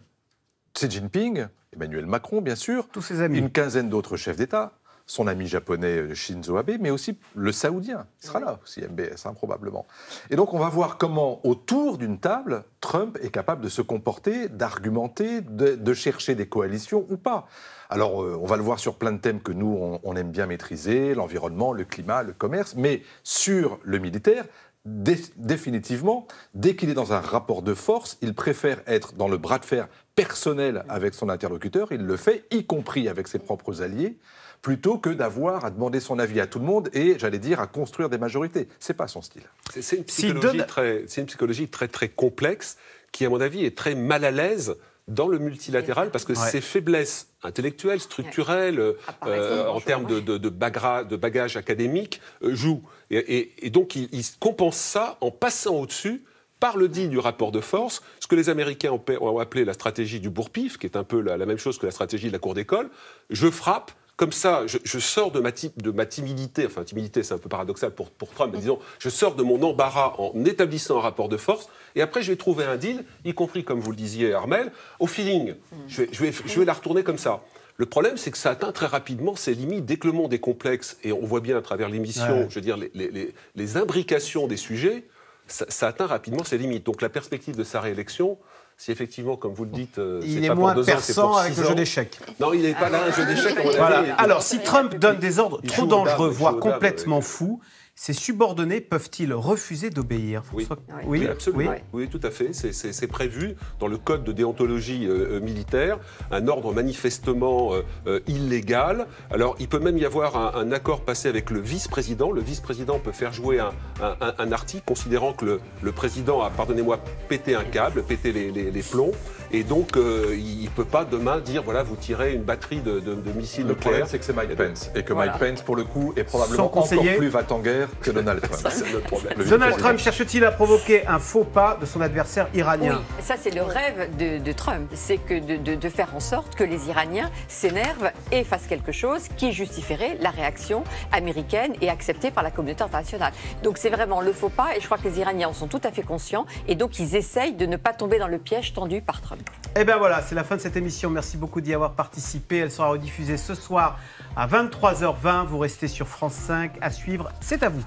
Xi Jinping, Emmanuel Macron, bien sûr, une quinzaine d'autres chefs d'État, son ami japonais euh, Shinzo Abe, mais aussi le saoudien, il sera là aussi, MBS, hein, probablement. Et donc on va voir comment, autour d'une table, Trump est capable de se comporter, d'argumenter, de, chercher des coalitions ou pas. Alors euh, on va le voir sur plein de thèmes que nous, on, aime bien maîtriser, l'environnement, le climat, le commerce, mais sur le militaire, définitivement, dès qu'il est dans un rapport de force, il préfère être dans le bras de fer personnel avec son interlocuteur, il le fait, y compris avec ses propres alliés, plutôt que d'avoir à demander son avis à tout le monde et, j'allais dire, à construire des majorités. C'est pas son style. C'est une, psychologie très, une psychologie très très complexe qui, à mon avis, est très mal à l'aise dans le multilatéral parce que ses faiblesses intellectuelles, structurelles, ah, euh, euh, en termes de, de, de, euh, jouent. Et, donc, il, compense ça en passant au-dessus par le dit du rapport de force, ce que les Américains ont appelé la stratégie du bourpif, qui est un peu la même chose que la stratégie de la cour d'école, je frappe, comme ça, je, sors de ma, de ma, timidité, enfin timidité c'est un peu paradoxal pour, pour Trump, mais mm. disons, je sors de mon embarras en établissant un rapport de force, et après je vais trouver un deal, y compris comme vous le disiez Armel, au feeling. Mm. Je vais, la retourner comme ça. Le problème, c'est que ça atteint très rapidement ses limites. Dès que le monde est complexe, et on voit bien à travers l'émission, je veux dire, les, imbrications des sujets, ça, atteint rapidement ses limites. Donc la perspective de sa réélection, si effectivement, comme vous le dites, euh, il est, pas moins pour avec le jeu d'échecs. Non, il n'est pas là un jeu d'échecs. Alors, si Trump donne des ordres trop dangereux, voire complètement fous, ces subordonnés peuvent-ils refuser d'obéir oui. Oui. absolument. Oui. tout à fait. C'est prévu dans le code de déontologie euh, euh, militaire, un ordre manifestement euh, illégal. Alors, il peut même y avoir un, accord passé avec le vice-président. Le vice-président peut faire jouer un, article considérant que le, président a, pardonnez-moi, pété un câble, pété les plombs. Et donc, euh, il ne peut pas demain dire voilà, vous tirez une batterie de, missiles nucléaires. Le c'est que c'est Mike Pence. Et que Mike Pence, pour le coup, est probablement encore plus va en guerre que Donald Trump. le problème. Donald Trump cherche-t-il à provoquer un faux pas de son adversaire iranien oui, ça, c'est le rêve de, Trump. C'est que de, faire en sorte que les Iraniens s'énervent et fassent quelque chose qui justifierait la réaction américaine et acceptée par la communauté internationale. Donc, c'est vraiment le faux pas. Et je crois que les Iraniens en sont tout à fait conscients. Et donc, ils essayent de ne pas tomber dans le piège tendu par Trump. Et eh bien voilà, c'est la fin de cette émission. Merci beaucoup d'y avoir participé. Elle sera rediffusée ce soir à 23h20. Vous restez sur France 5 à suivre. C'est à vous.